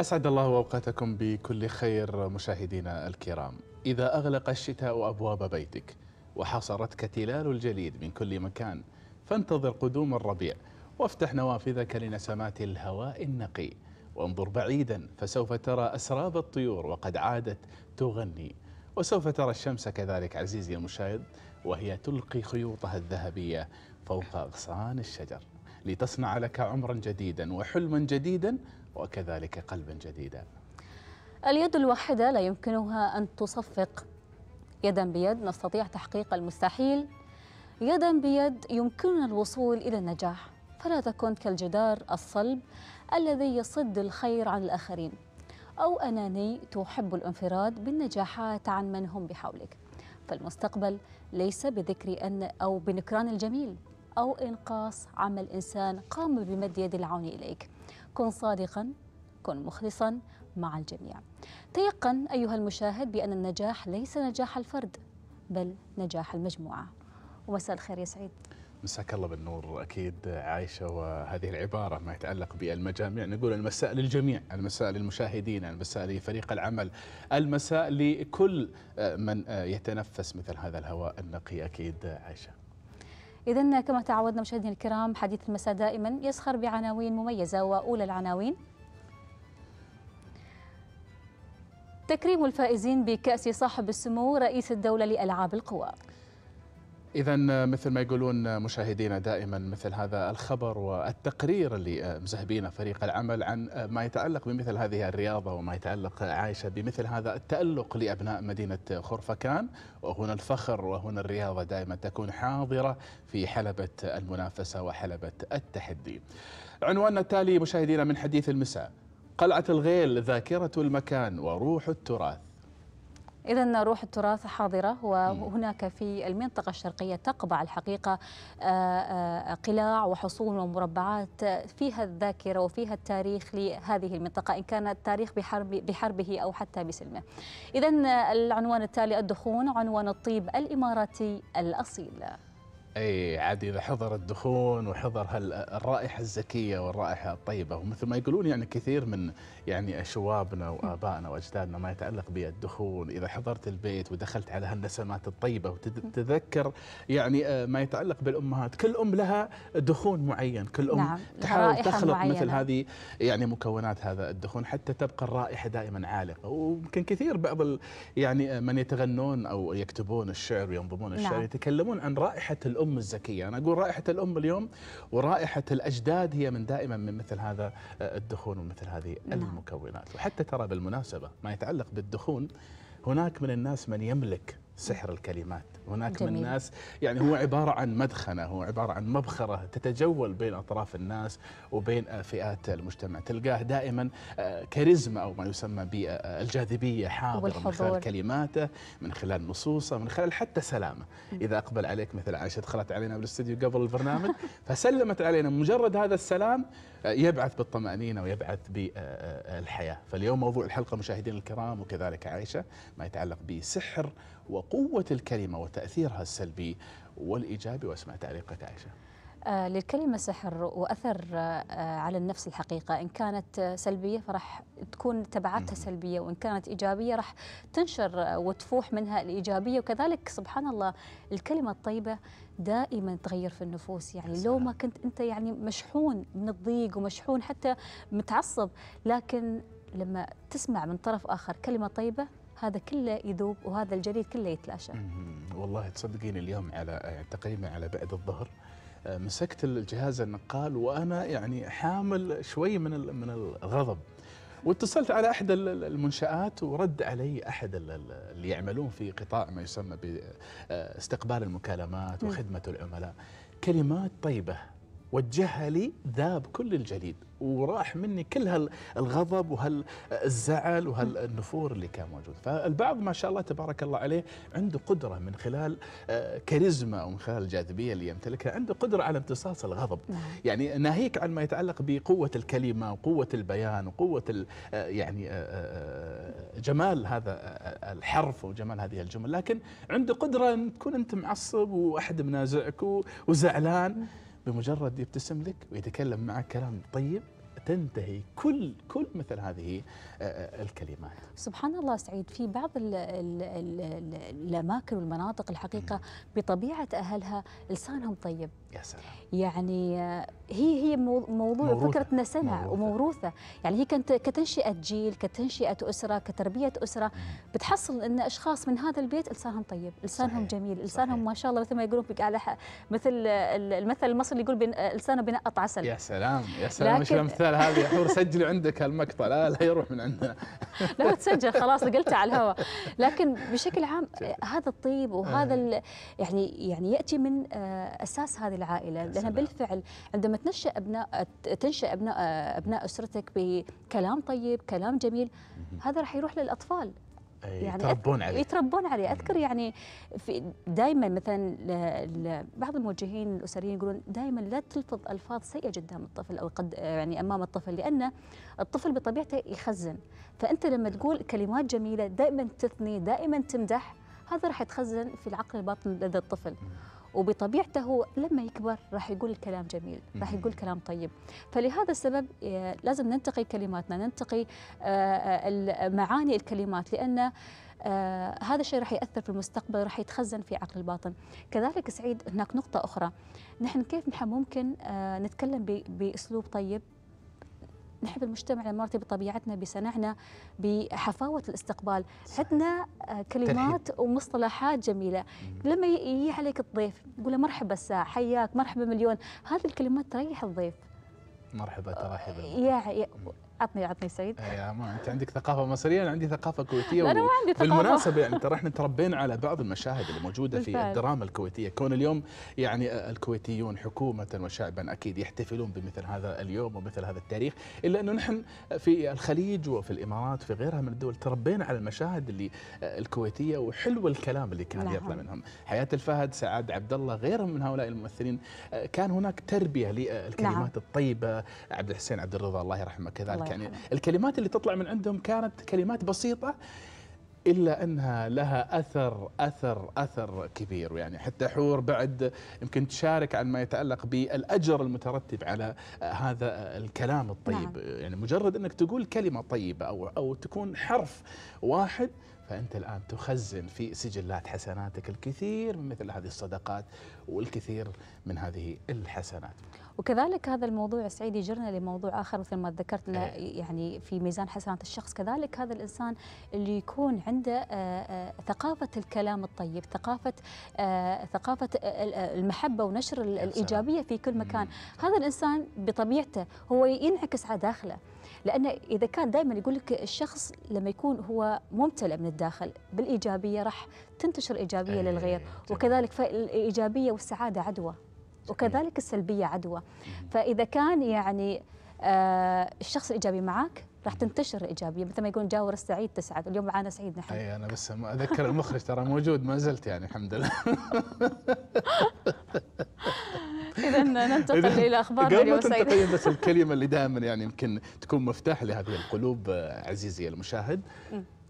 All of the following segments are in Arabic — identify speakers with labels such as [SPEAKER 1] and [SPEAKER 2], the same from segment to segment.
[SPEAKER 1] أسعد الله أوقاتكم بكل خير مشاهدينا الكرام إذا أغلق الشتاء أبواب بيتك وحصرتك تلال الجليد من كل مكان فانتظر قدوم الربيع وافتح نوافذك لنسمات الهواء النقي وانظر بعيدا فسوف ترى أسراب الطيور وقد عادت تغني وسوف ترى الشمس كذلك عزيزي المشاهد وهي تلقي خيوطها الذهبية فوق أغصان الشجر لتصنع لك عمرا جديدا وحلما جديدا وكذلك قلبا جديدا
[SPEAKER 2] اليد الواحدة لا يمكنها أن تصفق يدا بيد نستطيع تحقيق المستحيل يدا بيد يمكننا الوصول إلى النجاح فلا تكن كالجدار الصلب الذي يصد الخير عن الآخرين أو أناني تحب الانفراد بالنجاحات عن من هم بحولك فالمستقبل ليس بذكر أن أو بنكران الجميل أو إنقاص عمل إنسان قام بمد يد العون إليك كن صادقا كن مخلصا مع الجميع تيقن أيها المشاهد بأن النجاح ليس نجاح الفرد بل نجاح المجموعة ومساء الخير يا سعيد
[SPEAKER 1] مساك الله بالنور اكيد عايشه وهذه العباره ما يتعلق بالمجامع نقول المساء للجميع، المساء للمشاهدين، المساء لفريق العمل، المساء لكل من يتنفس مثل هذا الهواء النقي اكيد عايشه.
[SPEAKER 2] إذا كما تعودنا مشاهدينا الكرام حديث المساء دائما يسخر بعناوين مميزة وأولى العناوين تكريم الفائزين بكأس صاحب السمو رئيس الدولة لألعاب القوى
[SPEAKER 1] إذا مثل ما يقولون مشاهدينا دائما مثل هذا الخبر والتقرير اللي مزهبين فريق العمل عن ما يتعلق بمثل هذه الرياضة وما يتعلق عايشة بمثل هذا التألق لأبناء مدينة خرفكان وهنا الفخر وهنا الرياضة دائما تكون حاضرة في حلبة المنافسة وحلبة التحدي عنواننا التالي مشاهدينا من حديث المساء قلعة الغيل ذاكرة المكان وروح التراث
[SPEAKER 2] إذا روح التراث حاضرة وهناك في المنطقة الشرقية تقبع الحقيقة آه، آه، قلاع وحصون ومربعات فيها الذاكرة وفيها التاريخ لهذه المنطقة إن كان التاريخ بحرب بحربه أو حتى بسلمه إذا العنوان التالي الدخون عنوان الطيب الإماراتي الأصيل
[SPEAKER 1] اي عاد اذا حضر الدخون وحضر هالرائحه الزكيه والرائحه الطيبه ومثل ما يقولون يعني كثير من يعني اشوابنا وابائنا واجدادنا ما يتعلق بالدخون اذا حضرت البيت ودخلت على هالنسمات الطيبه وتتذكر يعني آه، ما يتعلق بالامهات كل ام لها دخون معين كل ام نعم. تحاول تخلط معينة. مثل هذه يعني مكونات هذا الدخون حتى تبقى الرائحه دائما عالقه ويمكن كثير بعض يعني آه، من يتغنون او يكتبون الشعر وينظمون الشعر نعم. يتكلمون عن رائحه الام الام الزكيه، انا اقول رائحه الام اليوم ورائحه الاجداد هي من دائما من مثل هذا آه، الدخون ومثل هذه نعم. المكونات، وحتى ترى بالمناسبه ما يتعلق بالدخون هناك من الناس من يملك سحر الكلمات هناك جميل. من الناس يعني هو عبارة عن مدخنة هو عبارة عن مبخرة تتجول بين أطراف الناس وبين آه، فئات المجتمع تلقاه دائما آه، كاريزما أو ما يسمى بالجاذبية حاضر والحضور. من خلال كلماته من خلال نصوصه من خلال حتى سلامه إذا أقبل عليك مثل عائشة دخلت علينا بالاستديو قبل البرنامج فسلمت علينا مجرد هذا السلام يبعث بالطمأنينة ويبعث بالحياة فاليوم موضوع الحلقة مشاهدين الكرام وكذلك عائشة ما يتعلق بسحر وقوة الكلمة وتأثيرها السلبي والإيجابي واسمع تعليقك عائشة
[SPEAKER 2] آه، للكلمة سحر وأثر آه، على النفس الحقيقة إن كانت سلبية فرح تكون تبعاتها سلبية وإن كانت إيجابية راح تنشر وتفوح منها الإيجابية وكذلك سبحان الله الكلمة الطيبة دائما تغير في النفوس يعني لو ما كنت انت يعني مشحون من الضيق ومشحون حتى متعصب لكن لما تسمع من طرف اخر كلمه طيبه هذا كله يذوب وهذا الجليد كله يتلاشى
[SPEAKER 1] والله تصدقين اليوم على يعني تقريبا على بعد الظهر آه، مسكت الجهاز النقال وانا يعني حامل شوي من من الغضب واتصلت على احد المنشات ورد علي احد اللي يعملون في قطاع ما يسمى باستقبال آه، المكالمات وخدمه العملاء كلمات طيبه وجهها لي ذاب كل الجليد وراح مني كل هالغضب وهالزعل وهالنفور اللي كان موجود فالبعض ما شاء الله تبارك الله عليه عنده قدرة من خلال آه، كاريزما ومن خلال الجاذبية اللي يمتلكها عنده قدرة على امتصاص الغضب نعم. يعني ناهيك عن ما يتعلق بقوة الكلمة وقوة البيان وقوة آه، يعني آه، جمال هذا الحرف وجمال هذه الجمل لكن عنده قدرة أن تكون أنت معصب وأحد منازعك وزعلان نعم. بمجرد يبتسم لك ويتكلم معك كلام طيب تنتهي كل كل مثل هذه آه، آه، الكلمات
[SPEAKER 2] سبحان الله سعيد في بعض ال ال ال الاماكن والمناطق الحقيقه بطبيعه اهلها لسانهم طيب يا سلام يعني هي هي موضوع موروثة. فكره نسمع وموروثه يعني هي كانت كتنشئه جيل كتنشئه اسره كتربيه اسره بتحصل ان اشخاص من هذا البيت لسانهم طيب لسانهم صحيح. جميل لسانهم صحيح. ما شاء الله مثل ما يقولون على مثل المثل المصري يقول لسانه بنقط عسل يا
[SPEAKER 1] سلام يا سلام مش الامثال هذه يا حور سجلوا عندك هالمقطع لا لا يروح من عندنا
[SPEAKER 2] لا تسجل خلاص قلتها على الهواء لكن بشكل عام هذا الطيب وهذا إيه. يعني يعني ياتي من آه، اساس هذه العائله لان بالفعل عندما تنشا ابناء تنشا ابناء ابناء اسرتك بكلام طيب كلام جميل هذا راح يروح للاطفال
[SPEAKER 3] يعني يتربون عليه
[SPEAKER 2] يتربون عليه اذكر يعني في دائما مثلا بعض الموجهين الاسريين يقولون دائما لا تلفظ الفاظ سيئه من الطفل او قد يعني امام الطفل لان الطفل بطبيعته يخزن فانت لما تقول كلمات جميله دائما تثني دائما تمدح هذا راح يتخزن في العقل الباطن لدى الطفل وبطبيعته لما يكبر راح يقول كلام جميل راح يقول كلام طيب فلهذا السبب آه، لازم ننتقي كلماتنا ننتقي آه، معاني الكلمات لأن آه، هذا الشيء راح ياثر في المستقبل راح يتخزن في عقل الباطن كذلك سعيد هناك نقطه اخرى نحن كيف نحن ممكن نتكلم باسلوب طيب نحب المجتمع الاماراتي بطبيعتنا بصناعنا بحفاوة الاستقبال عندنا آه، كلمات ترحيب. ومصطلحات جميلة مم. لما يجي عليك الضيف يقول له مرحبا الساعة حياك مرحبا مليون هذه الكلمات تريح الضيف
[SPEAKER 1] مرحبا ترحب آه،
[SPEAKER 2] يا عطني عطني سعيد إيه
[SPEAKER 1] يا ما انت عندك ثقافه مصريه انا عندي ثقافه كويتيه انا ما عندي ثقافه بالمناسبه يعني ترى احنا تربينا على بعض المشاهد اللي موجوده في الدراما الكويتيه كون اليوم يعني الكويتيون حكومه وشعبا اكيد يحتفلون بمثل هذا اليوم ومثل هذا التاريخ الا انه نحن في الخليج وفي الامارات وفي غيرها من الدول تربينا على المشاهد اللي الكويتيه وحلو الكلام اللي كان نعم. يطلع منهم حياه الفهد سعاد عبد الله غيرهم من هؤلاء الممثلين آه، كان هناك تربيه للكلمات نعم. الطيبه عبد الحسين عبد الرضا الله يرحمه كذلك صحيح. يعني الكلمات اللي تطلع من عندهم كانت كلمات بسيطة الا انها لها اثر اثر اثر كبير يعني حتى حور بعد يمكن تشارك عن ما يتعلق بالاجر المترتب على هذا الكلام الطيب نعم. يعني مجرد انك تقول كلمه طيبه او او تكون حرف واحد فأنت الآن تخزن في سجلات حسناتك الكثير من مثل هذه الصدقات والكثير من هذه الحسنات
[SPEAKER 2] وكذلك هذا الموضوع سعيد يجرنا لموضوع اخر مثل ما ذكرت إيه. يعني في ميزان حسنات الشخص كذلك هذا الانسان اللي يكون عنده آه، آه، ثقافه الكلام الطيب ثقافه آه، ثقافه المحبه ونشر الايجابيه في كل مكان هذا الانسان بطبيعته هو ينعكس على داخله لانه اذا كان دائما يقول لك الشخص لما يكون هو ممتلئ من الداخل بالايجابيه راح تنتشر ايجابيه إيه، للغير وكذلك فالايجابيه والسعاده عدوى وكذلك السلبيه عدوى فاذا كان يعني آه الشخص الايجابي معك راح تنتشر الايجابيه مثل ما يقول جاور السعيد تسعد اليوم معانا سعيد نحن
[SPEAKER 1] اي انا بس اذكر المخرج ترى موجود ما زلت يعني الحمد لله
[SPEAKER 2] اذا ننتقل الى اخبار اليوم سعيد قبل بس
[SPEAKER 1] الكلمه اللي دائما يعني يمكن تكون مفتاح لهذه القلوب آه، عزيزي المشاهد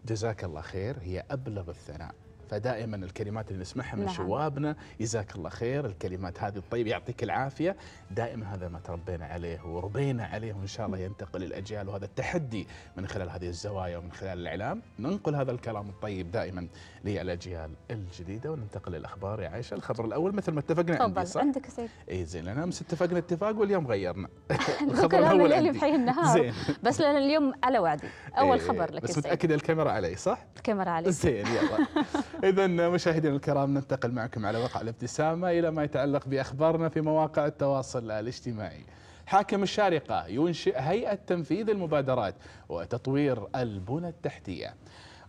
[SPEAKER 1] جزاك الله خير هي ابلغ الثناء فدائما الكلمات اللي نسمعها من نعم. شوابنا جزاك الله خير الكلمات هذه الطيبه يعطيك العافيه دائما هذا ما تربينا عليه وربينا عليه وان شاء الله ينتقل الاجيال وهذا التحدي من خلال هذه الزوايا ومن خلال الاعلام ننقل هذا الكلام الطيب دائما للاجيال الجديده وننتقل للاخبار يا عائشه الخبر الاول مثل ما اتفقنا عندي صح عندك سيد اي زين انا امس اتفقنا اتفاق واليوم غيرنا الخبر الاول اللي بحي النهار زين
[SPEAKER 2] بس لان اليوم على وعدي اول إيه، خبر لك بس متاكد
[SPEAKER 1] الكاميرا علي صح
[SPEAKER 2] الكاميرا علي زين يلا
[SPEAKER 1] اذا مشاهدينا الكرام ننتقل معكم على وقع الابتسامه الى ما يتعلق باخبارنا في مواقع التواصل الاجتماعي. حاكم الشارقه ينشئ هيئه تنفيذ المبادرات وتطوير البنى التحتيه.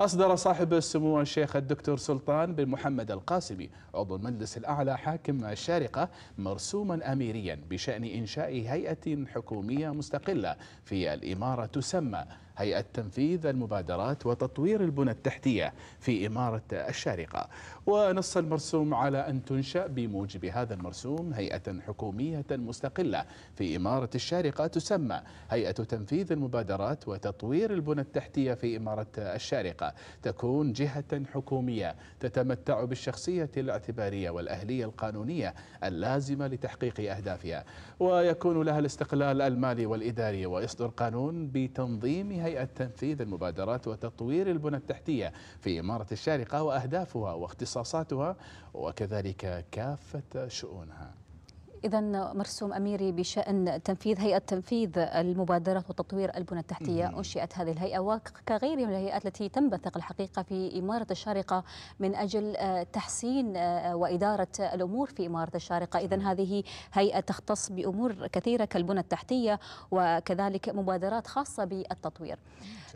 [SPEAKER 1] أصدر صاحب السمو الشيخ الدكتور سلطان بن محمد القاسمي عضو المجلس الأعلى حاكم الشارقة مرسوما أميريا بشأن إنشاء هيئة حكومية مستقلة في الإمارة تسمى هيئة تنفيذ المبادرات وتطوير البنى التحتية في إمارة الشارقة ونص المرسوم على أن تنشأ بموجب هذا المرسوم هيئة حكومية مستقلة في إمارة الشارقة تسمى هيئة تنفيذ المبادرات وتطوير البنى التحتية في إمارة الشارقة تكون جهة حكومية تتمتع بالشخصية الاعتبارية والأهلية القانونية اللازمة لتحقيق أهدافها ويكون لها الاستقلال المالي والإداري ويصدر قانون بتنظيم هيئة تنفيذ المبادرات وتطوير البنى التحتية في إمارة الشارقة وأهدافها واختصار اختصاصاتها وكذلك كافة شؤونها
[SPEAKER 2] إذا مرسوم أميري بشأن تنفيذ هيئة تنفيذ المبادرة وتطوير البنى التحتية أنشئت هذه الهيئة وكغيرها من الهيئات التي تنبثق الحقيقة في إمارة الشارقة من أجل آه، تحسين آه، وإدارة الأمور في إمارة الشارقة إذا هذه هيئة تختص بأمور كثيرة كالبنى التحتية وكذلك مبادرات خاصة بالتطوير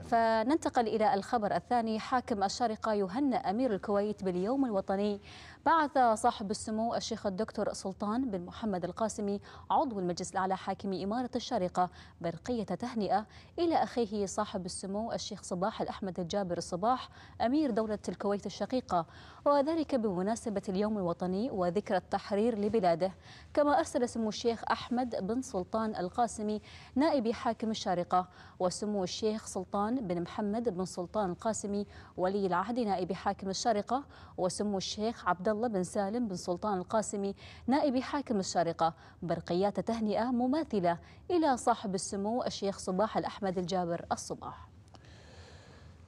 [SPEAKER 2] فننتقل إلى الخبر الثاني حاكم الشارقة يهنأ أمير الكويت باليوم الوطني بعث صاحب السمو الشيخ الدكتور سلطان بن محمد القاسمي عضو المجلس الأعلى حاكم إمارة الشارقة برقية تهنئة إلى أخيه صاحب السمو الشيخ صباح الأحمد الجابر الصباح أمير دولة الكويت الشقيقة وذلك بمناسبة اليوم الوطني وذكرى التحرير لبلاده كما أرسل سمو الشيخ أحمد بن سلطان القاسمي نائب حاكم الشارقة وسمو الشيخ سلطان بن محمد بن سلطان القاسمي ولي العهد نائب حاكم الشارقة وسمو الشيخ عبد الله بن سالم بن سلطان القاسمي نائب حاكم الشارقة برقيات تهنئة مماثلة إلى صاحب السمو الشيخ صباح الأحمد الجابر الصباح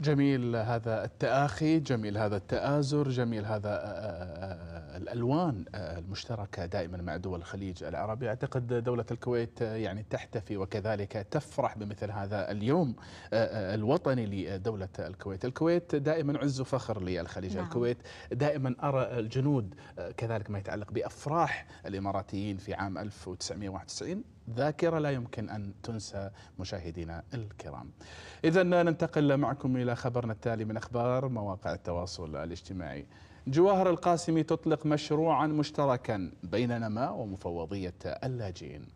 [SPEAKER 1] جميل هذا التآخي جميل هذا التآزر جميل هذا آه، آه، آه، الألوان المشتركة دائما مع دول الخليج العربي أعتقد دولة الكويت يعني تحتفي وكذلك تفرح بمثل هذا اليوم الوطني لدولة الكويت الكويت دائما عز وفخر للخليج نعم. الكويت دائما أرى الجنود كذلك ما يتعلق بأفراح الإماراتيين في عام 1991 ذاكرة لا يمكن أن تنسى مشاهدينا الكرام إذا ننتقل معكم إلى خبرنا التالي من أخبار مواقع التواصل الاجتماعي جواهر القاسمي تطلق مشروعا مشتركا بين نما ومفوضية اللاجئين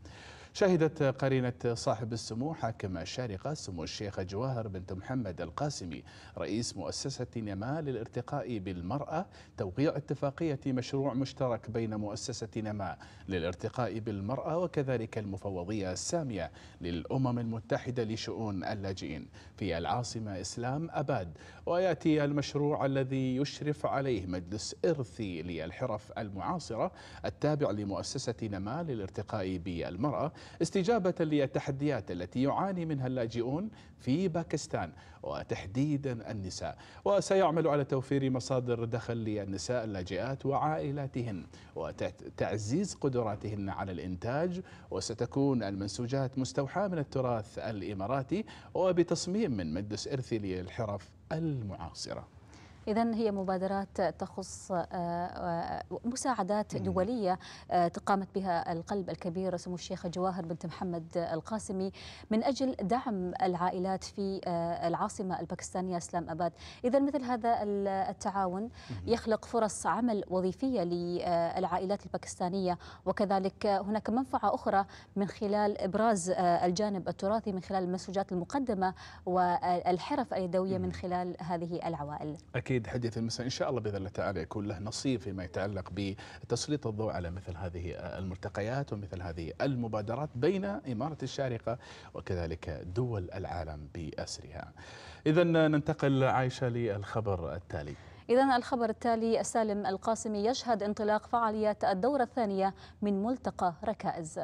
[SPEAKER 1] شهدت قرينة صاحب السمو حاكم الشارقة سمو الشيخة جواهر بنت محمد القاسمي رئيس مؤسسة نما للارتقاء بالمرأة توقيع اتفاقية مشروع مشترك بين مؤسسة نما للارتقاء بالمرأة وكذلك المفوضية السامية للأمم المتحدة لشؤون اللاجئين في العاصمة إسلام أباد ويأتي المشروع الذي يشرف عليه مجلس إرثي للحرف المعاصرة التابع لمؤسسة نما للارتقاء بالمرأة استجابة للتحديات التي يعاني منها اللاجئون في باكستان وتحديدا النساء وسيعمل على توفير مصادر دخل للنساء اللاجئات وعائلاتهن وتعزيز قدراتهن على الإنتاج وستكون المنسوجات مستوحاة من التراث الإماراتي وبتصميم من مجلس إرثي للحرف المعاصرة
[SPEAKER 2] إذا هي مبادرات تخص آه، آه، مساعدات دولية آه، قامت بها القلب الكبير سمو الشيخة جواهر بنت محمد القاسمي من أجل دعم العائلات في العاصمة الباكستانية اسلام أباد إذا مثل هذا التعاون يخلق فرص عمل وظيفية للعائلات الباكستانية وكذلك هناك منفعة أخرى من خلال إبراز الجانب التراثي من خلال المسوجات المقدمة والحرف اليدوية من خلال هذه العوائل
[SPEAKER 1] أكيد. أكيد حديث المساء إن شاء الله بإذن الله تعالى يكون له نصيب فيما يتعلق بتسليط الضوء على مثل هذه الملتقيات ومثل هذه المبادرات بين إمارة الشارقة وكذلك دول العالم بأسرها إذا ننتقل عائشة للخبر التالي
[SPEAKER 2] إذا الخبر التالي سالم القاسمي يشهد انطلاق فعاليات الدورة الثانية من ملتقى ركائز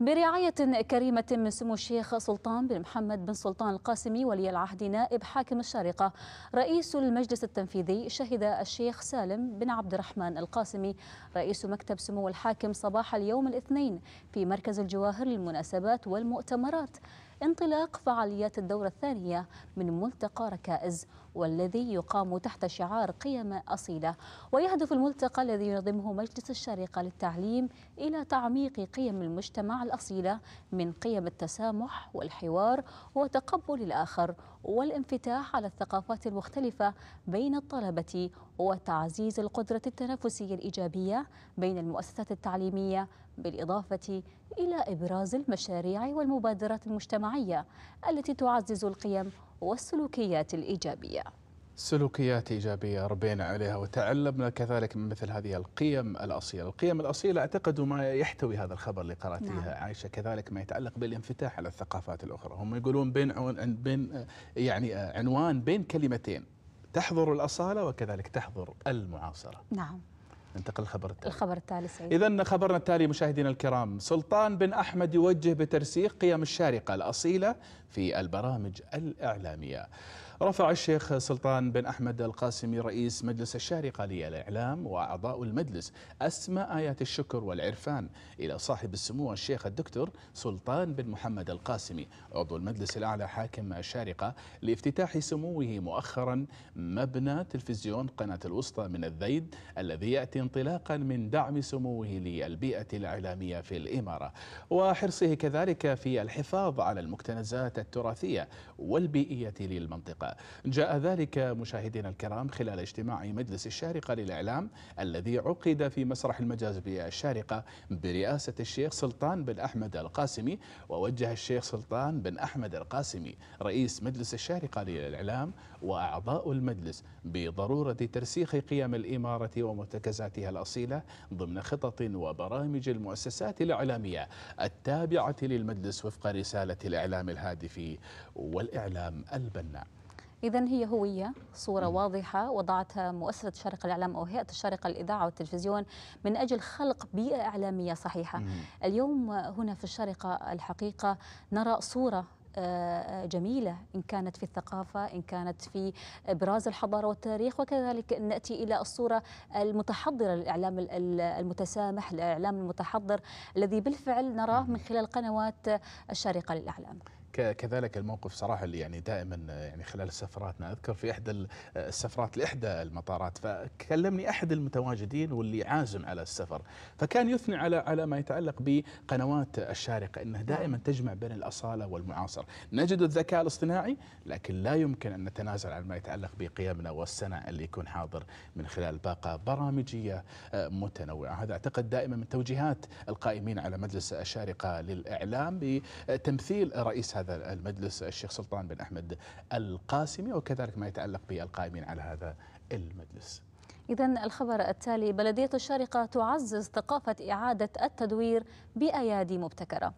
[SPEAKER 2] برعاية كريمة من سمو الشيخ سلطان بن محمد بن سلطان القاسمي ولي العهد نائب حاكم الشارقة رئيس المجلس التنفيذي شهد الشيخ سالم بن عبد الرحمن القاسمي رئيس مكتب سمو الحاكم صباح اليوم الاثنين في مركز الجواهر للمناسبات والمؤتمرات انطلاق فعاليات الدورة الثانية من ملتقى ركائز والذي يقام تحت شعار قيم أصيلة ويهدف الملتقى الذي ينظمه مجلس الشارقة للتعليم إلى تعميق قيم المجتمع الأصيلة من قيم التسامح والحوار وتقبل الآخر والانفتاح على الثقافات المختلفة بين الطلبة وتعزيز القدرة التنافسية الإيجابية بين المؤسسات التعليمية بالإضافة إلى إبراز المشاريع والمبادرات المجتمعية التي تعزز القيم والسلوكيات الإيجابية
[SPEAKER 1] سلوكيات إيجابية ربينا عليها وتعلمنا كذلك من مثل هذه القيم الأصيلة القيم الأصيلة أعتقد ما يحتوي هذا الخبر اللي قرأتيه نعم. عائشة كذلك ما يتعلق بالانفتاح على الثقافات الأخرى هم يقولون بين بين يعني عنوان بين كلمتين تحضر الأصالة وكذلك تحضر المعاصرة نعم ننتقل للخبر التالي
[SPEAKER 2] الخبر التالي سعيد
[SPEAKER 1] إذا خبرنا التالي مشاهدينا الكرام سلطان بن أحمد يوجه بترسيخ قيم الشارقة الأصيلة في البرامج الإعلامية رفع الشيخ سلطان بن أحمد القاسمي رئيس مجلس الشارقة للإعلام وأعضاء المجلس أسمى آيات الشكر والعرفان إلى صاحب السمو الشيخ الدكتور سلطان بن محمد القاسمي عضو المجلس الأعلى حاكم الشارقة لافتتاح سموه مؤخرا مبنى تلفزيون قناة الوسطى من الذيد الذي يأتي انطلاقا من دعم سموه للبيئة الإعلامية في الإمارة وحرصه كذلك في الحفاظ على المكتنزات التراثية والبيئية للمنطقة جاء ذلك مشاهدينا الكرام خلال اجتماع مجلس الشارقة للإعلام الذي عقد في مسرح المجاز الشارقة برئاسة الشيخ سلطان بن أحمد القاسمي ووجه الشيخ سلطان بن أحمد القاسمي رئيس مجلس الشارقة للإعلام وأعضاء المجلس بضرورة ترسيخ قيم الإمارة ومرتكزاتها الأصيلة ضمن خطط وبرامج المؤسسات الإعلامية التابعة للمجلس وفق رسالة الإعلام الهادف والإعلام البناء
[SPEAKER 2] إذا هي هوية صورة واضحة وضعتها مؤسسة شرق الإعلام أو هيئة الشارقة الإذاعة والتلفزيون من أجل خلق بيئة إعلامية صحيحة اليوم هنا في الشارقة الحقيقة نرى صورة آه، جميلة إن كانت في الثقافة إن كانت في إبراز الحضارة والتاريخ وكذلك نأتي إلى الصورة المتحضرة للإعلام المتسامح الإعلام المتحضر الذي بالفعل نراه من خلال قنوات الشارقة للإعلام
[SPEAKER 1] كذلك الموقف صراحه اللي يعني دائما يعني خلال سفراتنا اذكر في احدى السفرات لاحدى المطارات فكلمني احد المتواجدين واللي عازم على السفر فكان يثني على على ما يتعلق بقنوات الشارقه أنها نعم. دائما تجمع بين الاصاله والمعاصر نجد الذكاء الاصطناعي لكن لا يمكن ان نتنازل عن ما يتعلق بقيمنا والسنة اللي يكون حاضر من خلال باقه برامجيه آه، متنوعه هذا اعتقد دائما من توجيهات القائمين على مجلس الشارقه للاعلام بتمثيل رئيس هذا هذا المجلس الشيخ سلطان بن أحمد القاسمي وكذلك ما يتعلق بالقائمين على هذا المجلس
[SPEAKER 2] إذا الخبر التالي بلدية الشارقة تعزز ثقافة إعادة التدوير بأيادي مبتكرة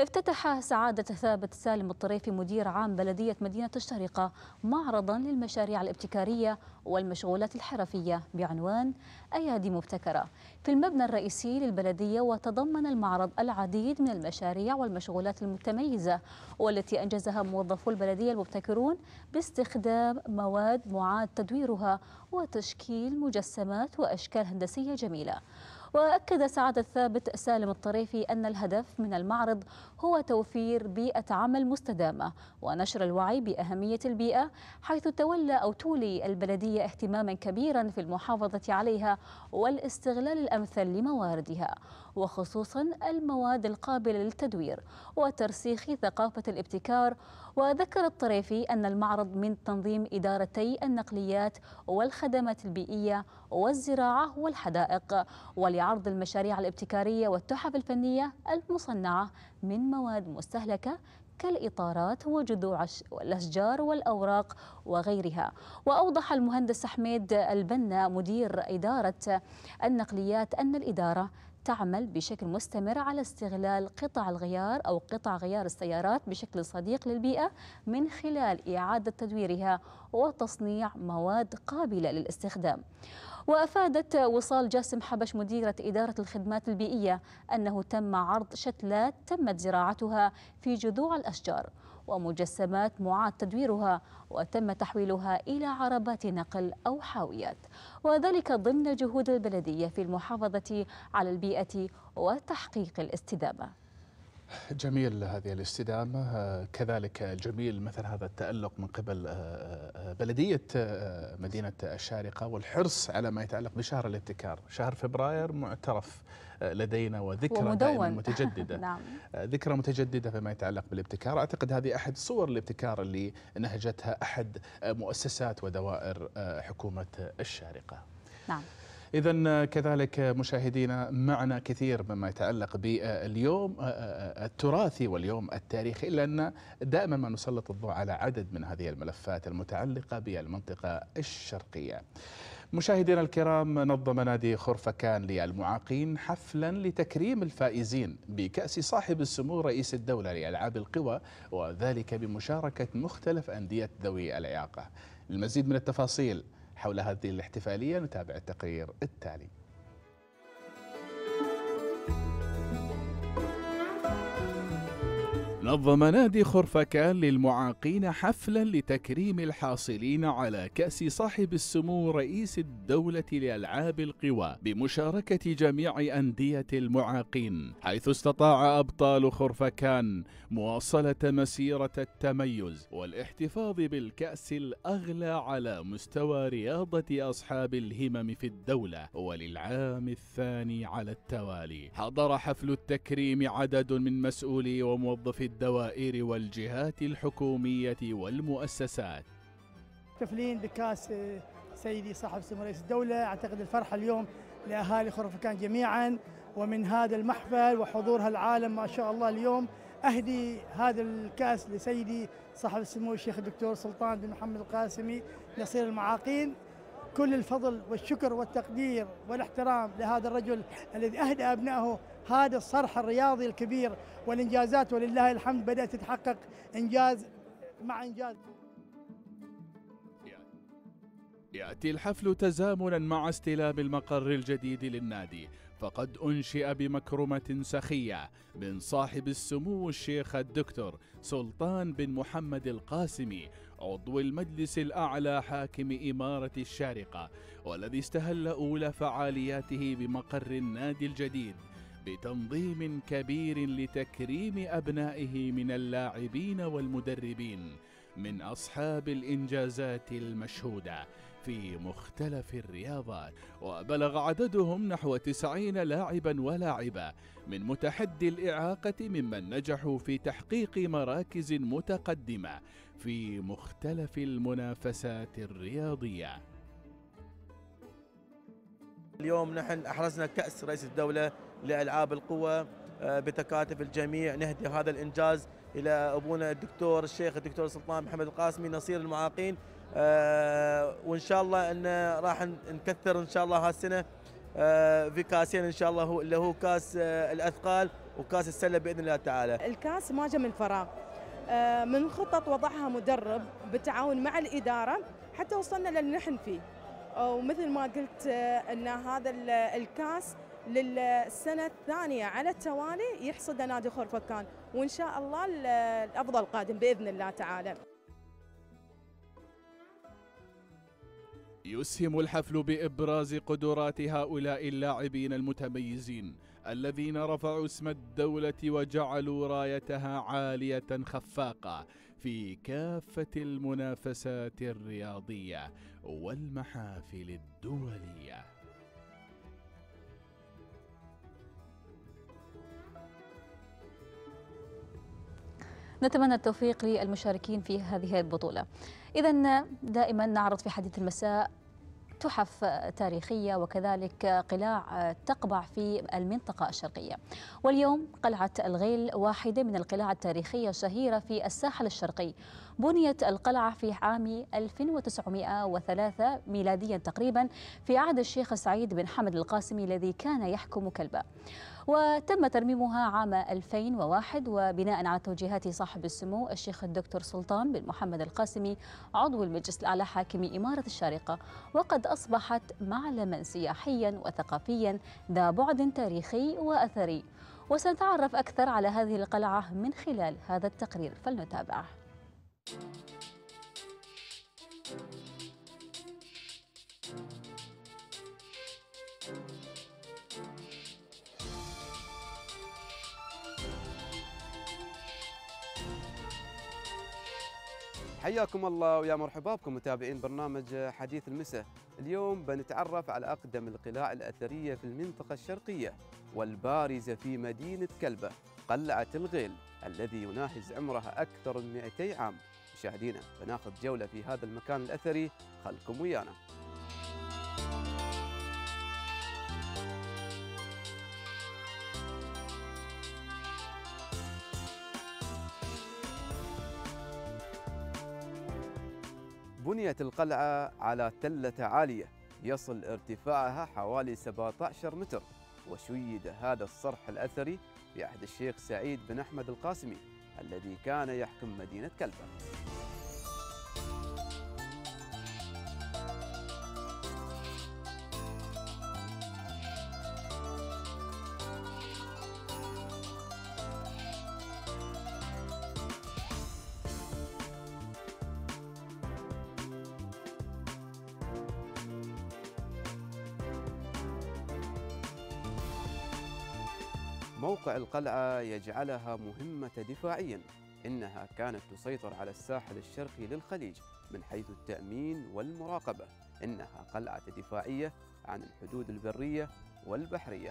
[SPEAKER 2] افتتح سعادة ثابت سالم الطريفي مدير عام بلدية مدينة الشارقة معرضا للمشاريع الابتكارية والمشغولات الحرفية بعنوان أيادي مبتكرة في المبنى الرئيسي للبلدية وتضمن المعرض العديد من المشاريع والمشغولات المتميزة والتي أنجزها موظفو البلدية المبتكرون باستخدام مواد معاد تدويرها وتشكيل مجسمات وأشكال هندسية جميلة وأكد سعد الثابت سالم الطريفي أن الهدف من المعرض هو توفير بيئة عمل مستدامة ونشر الوعي بأهمية البيئة حيث تولى أو تولي البلدية اهتماما كبيرا في المحافظة عليها والاستغلال الأمثل لمواردها وخصوصا المواد القابلة للتدوير وترسيخ ثقافة الابتكار وذكر الطريفي أن المعرض من تنظيم إدارتي النقليات والخدمات البيئية والزراعة والحدائق ولعرض المشاريع الابتكارية والتحف الفنية المصنعة من مواد مستهلكة كالإطارات وجذوع الأشجار والأوراق وغيرها وأوضح المهندس حميد البنا مدير إدارة النقليات أن الإدارة تعمل بشكل مستمر على استغلال قطع الغيار أو قطع غيار السيارات بشكل صديق للبيئة من خلال إعادة تدويرها وتصنيع مواد قابلة للاستخدام وأفادت وصال جاسم حبش مديرة إدارة الخدمات البيئية أنه تم عرض شتلات تمت زراعتها في جذوع الأشجار ومجسمات معاد تدويرها وتم تحويلها إلى عربات نقل أو حاويات وذلك ضمن جهود البلدية في المحافظة على البيئة وتحقيق الاستدامة
[SPEAKER 1] جميل هذه الاستدامة آه، كذلك جميل مثل هذا التألق من قبل آه، آه، بلدية مدينة الشارقة والحرص على ما يتعلق بشهر الابتكار شهر فبراير معترف لدينا وذكرى دائما متجددة نعم. ذكرى متجددة فيما يتعلق بالابتكار أعتقد هذه أحد صور الابتكار اللي نهجتها أحد مؤسسات ودوائر حكومة الشارقة نعم إذا آه، كذلك مشاهدينا معنا كثير مما يتعلق باليوم آه، آه، التراثي واليوم التاريخي إلا أن دائما ما نسلط الضوء على عدد من هذه الملفات المتعلقة بالمنطقة الشرقية مشاهدينا الكرام نظم نادي خرفكان للمعاقين حفلا لتكريم الفائزين بكأس صاحب السمو رئيس الدولة لألعاب القوى وذلك بمشاركة مختلف أندية ذوي الإعاقة المزيد من التفاصيل حول هذه الاحتفالية نتابع التقرير التالي نظم نادي خرفكان للمعاقين حفلا لتكريم الحاصلين على كأس صاحب السمو رئيس الدولة لألعاب القوى بمشاركة جميع أندية المعاقين حيث استطاع أبطال خرفكان مواصلة مسيرة التميز والاحتفاظ بالكأس الأغلى على مستوى رياضة أصحاب الهمم في الدولة وللعام الثاني على التوالي حضر حفل التكريم عدد من مسؤولي وموظفي الدوائر والجهات الحكومية والمؤسسات
[SPEAKER 2] محتفلين بكاس آه، سيدي صاحب سمو رئيس الدولة أعتقد الفرحة اليوم لأهالي خرفكان
[SPEAKER 4] جميعا ومن هذا المحفل وحضور العالم ما شاء الله اليوم أهدي
[SPEAKER 2] هذا الكاس لسيدي صاحب السمو الشيخ الدكتور سلطان بن محمد القاسمي نصير المعاقين كل الفضل والشكر والتقدير والاحترام لهذا الرجل الذي أهدى أبنائه هذا الصرح الرياضي الكبير والإنجازات ولله الحمد بدأت تتحقق إنجاز مع إنجاز
[SPEAKER 1] يأتي الحفل تزامنا مع استلام المقر الجديد للنادي فقد أنشئ بمكرمة سخية من صاحب السمو الشيخ الدكتور سلطان بن محمد القاسمي عضو المجلس الأعلى حاكم إمارة الشارقة والذي استهل أولى فعالياته بمقر النادي الجديد بتنظيم كبير لتكريم أبنائه من اللاعبين والمدربين من أصحاب الإنجازات المشهودة في مختلف الرياضات وبلغ عددهم نحو تسعين لاعبا ولاعبة من متحدي الإعاقة ممن نجحوا في تحقيق مراكز متقدمة في مختلف المنافسات الرياضية اليوم نحن أحرزنا
[SPEAKER 5] كأس رئيس الدولة لألعاب القوى آه، بتكاتف الجميع نهدي هذا الإنجاز إلى أبونا الدكتور الشيخ الدكتور سلطان محمد القاسمي نصير المعاقين آه، وإن شاء الله أن راح نكثر إن شاء الله هالسنة آه، في كاسين ان شاء الله اللي هو كاس الاثقال وكاس السله باذن الله تعالى. الكاس ما جاء من فراغ. من خطط وضعها مدرب بالتعاون مع الاداره حتى وصلنا للي نحن فيه. ومثل ما قلت ان هذا الكاس للسنة الثانية على التوالي يحصد نادي خرفكان وإن شاء الله الأفضل قادم بإذن الله تعالى
[SPEAKER 1] يسهم الحفل بإبراز قدرات هؤلاء اللاعبين المتميزين الذين رفعوا اسم الدولة وجعلوا رايتها عالية خفاقة في كافة المنافسات الرياضية والمحافل الدولية
[SPEAKER 2] نتمنى التوفيق للمشاركين في هذه البطولة إذا دائما نعرض في حديث المساء تحف تاريخية وكذلك قلاع تقبع في المنطقة الشرقية واليوم قلعة الغيل واحدة من القلاع التاريخية الشهيرة في الساحل الشرقي بنيت القلعة في عام 1903 ميلاديا تقريبا في عهد الشيخ سعيد بن حمد القاسمي الذي كان يحكم كلبا وتم ترميمها عام 2001 وبناء على توجيهات صاحب السمو الشيخ الدكتور سلطان بن محمد القاسمي عضو المجلس الأعلى حاكم إمارة الشارقة وقد أصبحت معلما سياحيا وثقافيا ذا بعد تاريخي وأثري وسنتعرف أكثر على هذه القلعة من خلال هذا التقرير فلنتابعه
[SPEAKER 5] حياكم الله ويا مرحبا بكم متابعين برنامج حديث المساء اليوم بنتعرف على أقدم القلاع الأثرية في المنطقة الشرقية والبارزة في مدينة كلبة قلعة الغيل الذي يناهز عمرها أكثر من 200 عام مشاهدينا بناخذ جولة في هذا المكان الأثري خلكم ويانا بنيت القلعة على تلة عالية يصل ارتفاعها حوالي 17 متر وشيد هذا الصرح الأثري بعهد الشيخ سعيد بن أحمد القاسمي الذي كان يحكم مدينة كلبة القلعة يجعلها مهمة دفاعياً إنها كانت تسيطر على الساحل الشرقي للخليج من حيث التأمين والمراقبة إنها قلعة دفاعية عن الحدود البرية والبحرية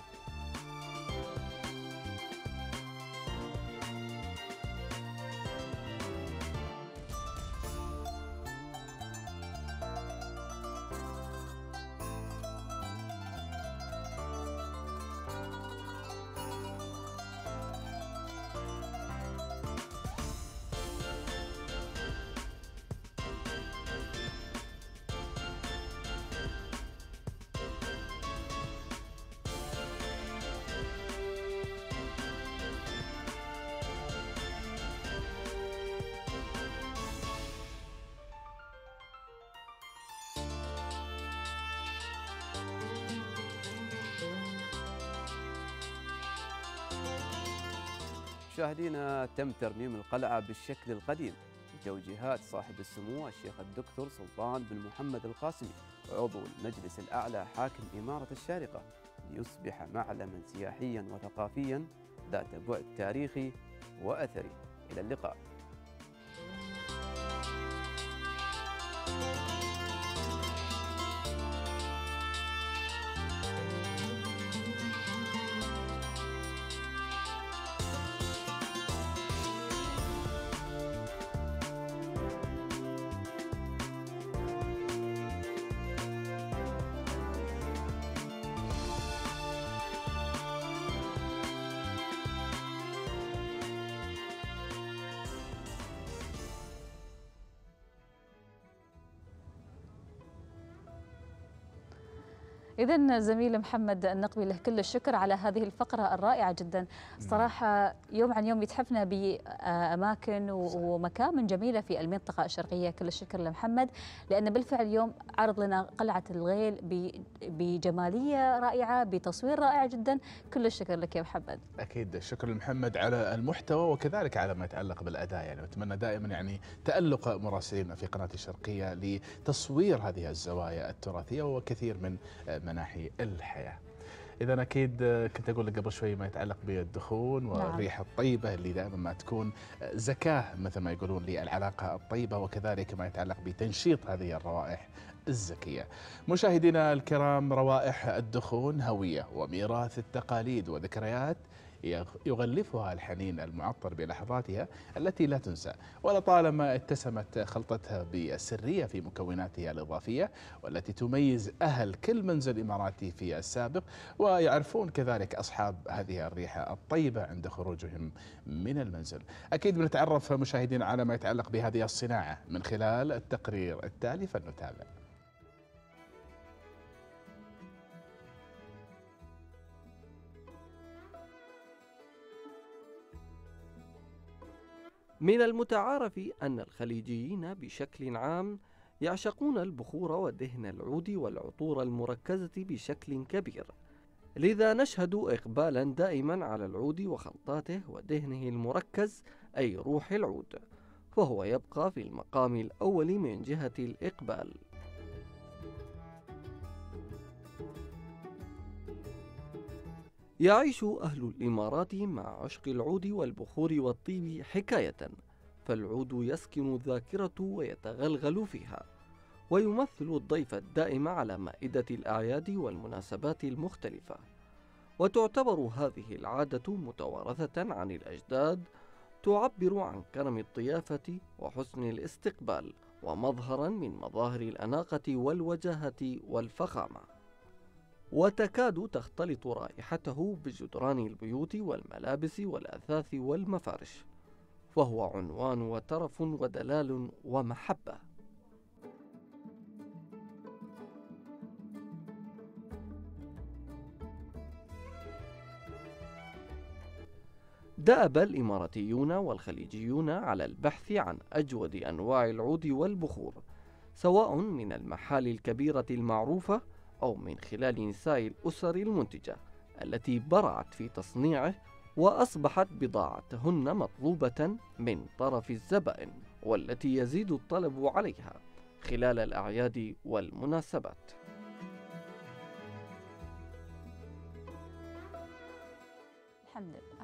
[SPEAKER 5] مشاهدينا تم ترميم القلعة بالشكل القديم بتوجيهات صاحب السمو الشيخ الدكتور سلطان بن محمد القاسمي عضو المجلس الأعلى حاكم إمارة الشارقة ليصبح معلما سياحيا وثقافيا ذات بعد تاريخي وأثري إلى اللقاء
[SPEAKER 2] إذا زميل محمد النقبي له كل الشكر على هذه الفقرة الرائعة جدا نعم. صراحة يوم عن يوم يتحفنا بأماكن ومكامن جميلة في المنطقة الشرقية كل الشكر لمحمد لأن بالفعل اليوم عرض لنا قلعة الغيل بجمالية رائعة بتصوير رائع جدا كل الشكر لك يا محمد
[SPEAKER 1] أكيد الشكر لمحمد على المحتوى وكذلك على ما يتعلق بالأداء يعني أتمنى دائما يعني تألق مراسلينا في قناة الشرقية لتصوير هذه الزوايا التراثية وكثير من مناحي الحياة إذا أكيد آه، كنت أقول لك قبل شوي ما يتعلق بالدخون نعم. والريحة الطيبة اللي دائما ما تكون آه، زكاة مثل ما يقولون للعلاقة الطيبة وكذلك ما يتعلق بتنشيط هذه الروائح الزكية مشاهدينا الكرام روائح الدخون هوية وميراث التقاليد وذكريات يغلفها الحنين المعطر بلحظاتها التي لا تنسى ولطالما اتسمت خلطتها بالسرية في مكوناتها الإضافية والتي تميز أهل كل منزل إماراتي في السابق ويعرفون كذلك أصحاب هذه الريحة الطيبة عند خروجهم من المنزل أكيد بنتعرف مشاهدين على ما يتعلق بهذه الصناعة من خلال التقرير التالي فلنتابع
[SPEAKER 3] من المتعارف أن الخليجيين بشكل عام يعشقون البخور ودهن العود والعطور المركزة بشكل كبير لذا نشهد إقبالا دائما على العود وخلطاته ودهنه المركز أي روح العود فهو يبقى في المقام الأول من جهة الإقبال يعيش أهل الإمارات مع عشق العود والبخور والطيب حكاية فالعود يسكن الذاكرة ويتغلغل فيها ويمثل الضيف الدائم على مائدة الأعياد والمناسبات المختلفة وتعتبر هذه العادة متوارثة عن الأجداد تعبر عن كرم الضيافة وحسن الاستقبال ومظهرا من مظاهر الأناقة والوجاهة والفخامة وتكاد تختلط رائحته بجدران البيوت والملابس والأثاث والمفارش وهو عنوان وترف ودلال ومحبة دأب الإماراتيون والخليجيون على البحث عن أجود أنواع العود والبخور سواء من المحال الكبيرة المعروفة أو من خلال نساء الأسر المنتجة التي برعت في تصنيعه وأصبحت بضاعتهن مطلوبة من طرف الزبائن والتي يزيد الطلب عليها خلال الأعياد والمناسبات
[SPEAKER 2] الحمد لله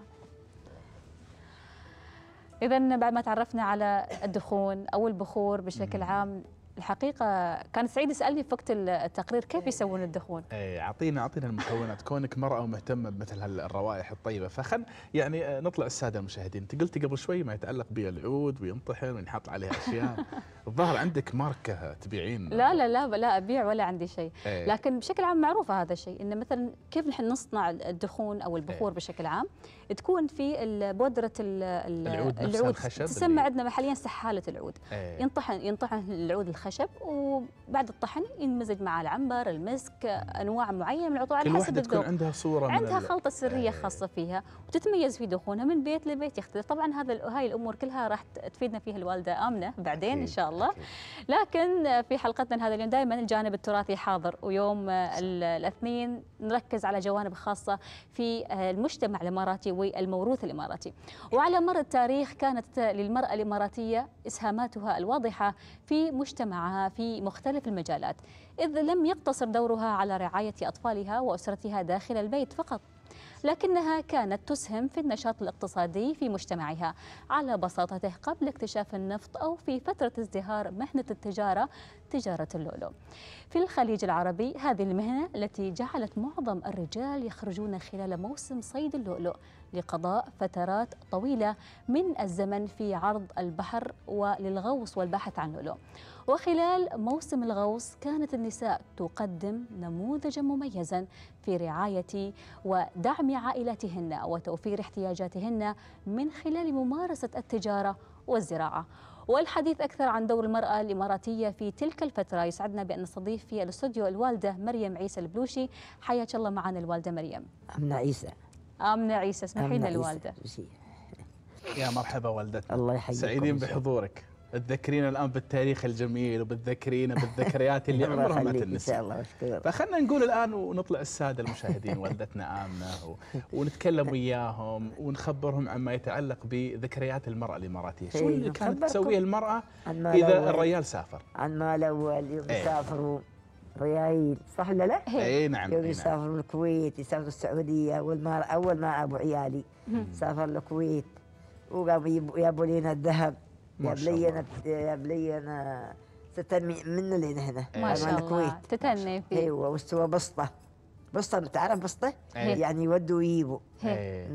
[SPEAKER 2] إذا بعد ما تعرفنا على الدخون أو البخور بشكل عام الحقيقة كان سعيد يسألني في وقت التقرير كيف يسوون الدخون؟
[SPEAKER 1] اي إيه، اعطينا اعطينا المكونات كونك مرأة ومهتمة بمثل هالروائح الطيبة فخل يعني آه، نطلع السادة المشاهدين، أنت قلتي قبل شوي ما يتعلق بالعود وينطحن وينحط عليه أشياء، الظاهر عندك ماركة تبيعين لا
[SPEAKER 2] لا لا لا أبيع ولا عندي شيء، إيه. لكن بشكل عام معروف هذا الشيء، إنه مثلا كيف نحن نصنع الدخون أو البخور إيه. بشكل عام؟ تكون في بودره العود العود تسمى عندنا محليا سحاله العود أيه. ينطحن ينطحن العود الخشب وبعد الطحن ينمزج مع العنبر المسك انواع معينه من العطور على حسب الذوق تكون
[SPEAKER 1] عندها صوره عندها خلطه
[SPEAKER 2] سريه أيه. خاصه فيها وتتميز في دخونها من بيت لبيت يختلف طبعا هذا هاي الامور كلها راح تفيدنا فيها الوالده امنه بعدين أكيد. ان شاء الله أكيد. لكن في حلقتنا هذا اليوم دائما الجانب التراثي حاضر ويوم الاثنين نركز على جوانب خاصة في آه، المجتمع الإماراتي والموروث الإماراتي وعلى مر التاريخ كانت للمرأة الإماراتية إسهاماتها الواضحة في مجتمعها في مختلف المجالات إذ لم يقتصر دورها على رعاية أطفالها وأسرتها داخل البيت فقط لكنها كانت تسهم في النشاط الاقتصادي في مجتمعها على بساطته قبل اكتشاف النفط أو في فترة ازدهار مهنة التجارة تجارة اللؤلؤ في الخليج العربي هذه المهنة التي جعلت معظم الرجال يخرجون خلال موسم صيد اللؤلؤ لقضاء فترات طويلة من الزمن في عرض البحر وللغوص والبحث عن لؤلؤ وخلال موسم الغوص كانت النساء تقدم نموذجا مميزا في رعاية ودعم عائلاتهن وتوفير احتياجاتهن من خلال ممارسة التجارة والزراعة والحديث أكثر عن دور المرأة الإماراتية في تلك الفترة يسعدنا بأن نستضيف في الاستوديو الوالدة مريم عيسى البلوشي حياك الله معنا الوالدة مريم أمنة عيسى أمنة عيسى اسمحي لنا الوالدة
[SPEAKER 1] يا مرحبا والدتنا الله يحييك سعيدين بحضورك تذكرينا الان بالتاريخ الجميل وبتذكرينا بالذكريات اللي عمرها ما تنسى الله مشكور فخلنا نقول الان ونطلع الساده المشاهدين والدتنا امنه ونتكلم وياهم ونخبرهم عما يتعلق بذكريات المراه الاماراتيه، شو إيه، اللي كانت تسويه المراه اذا الريال سافر؟
[SPEAKER 4] عن مال اول يوم إيه. يسافروا ريايل صح ولا لا؟ اي نعم يوم نعم. يسافروا الكويت يسافروا السعوديه اول ما اول ما ابو عيالي سافر الكويت وقاموا يبوا لنا الذهب يا بلي انا يا بلي انا تتني من لين هنا ما شاء الله الكويت
[SPEAKER 2] تتني فيه ايوه
[SPEAKER 4] واستوى بسطه بسطه تعرف بسطه؟ يعني يودوا ويجيبوا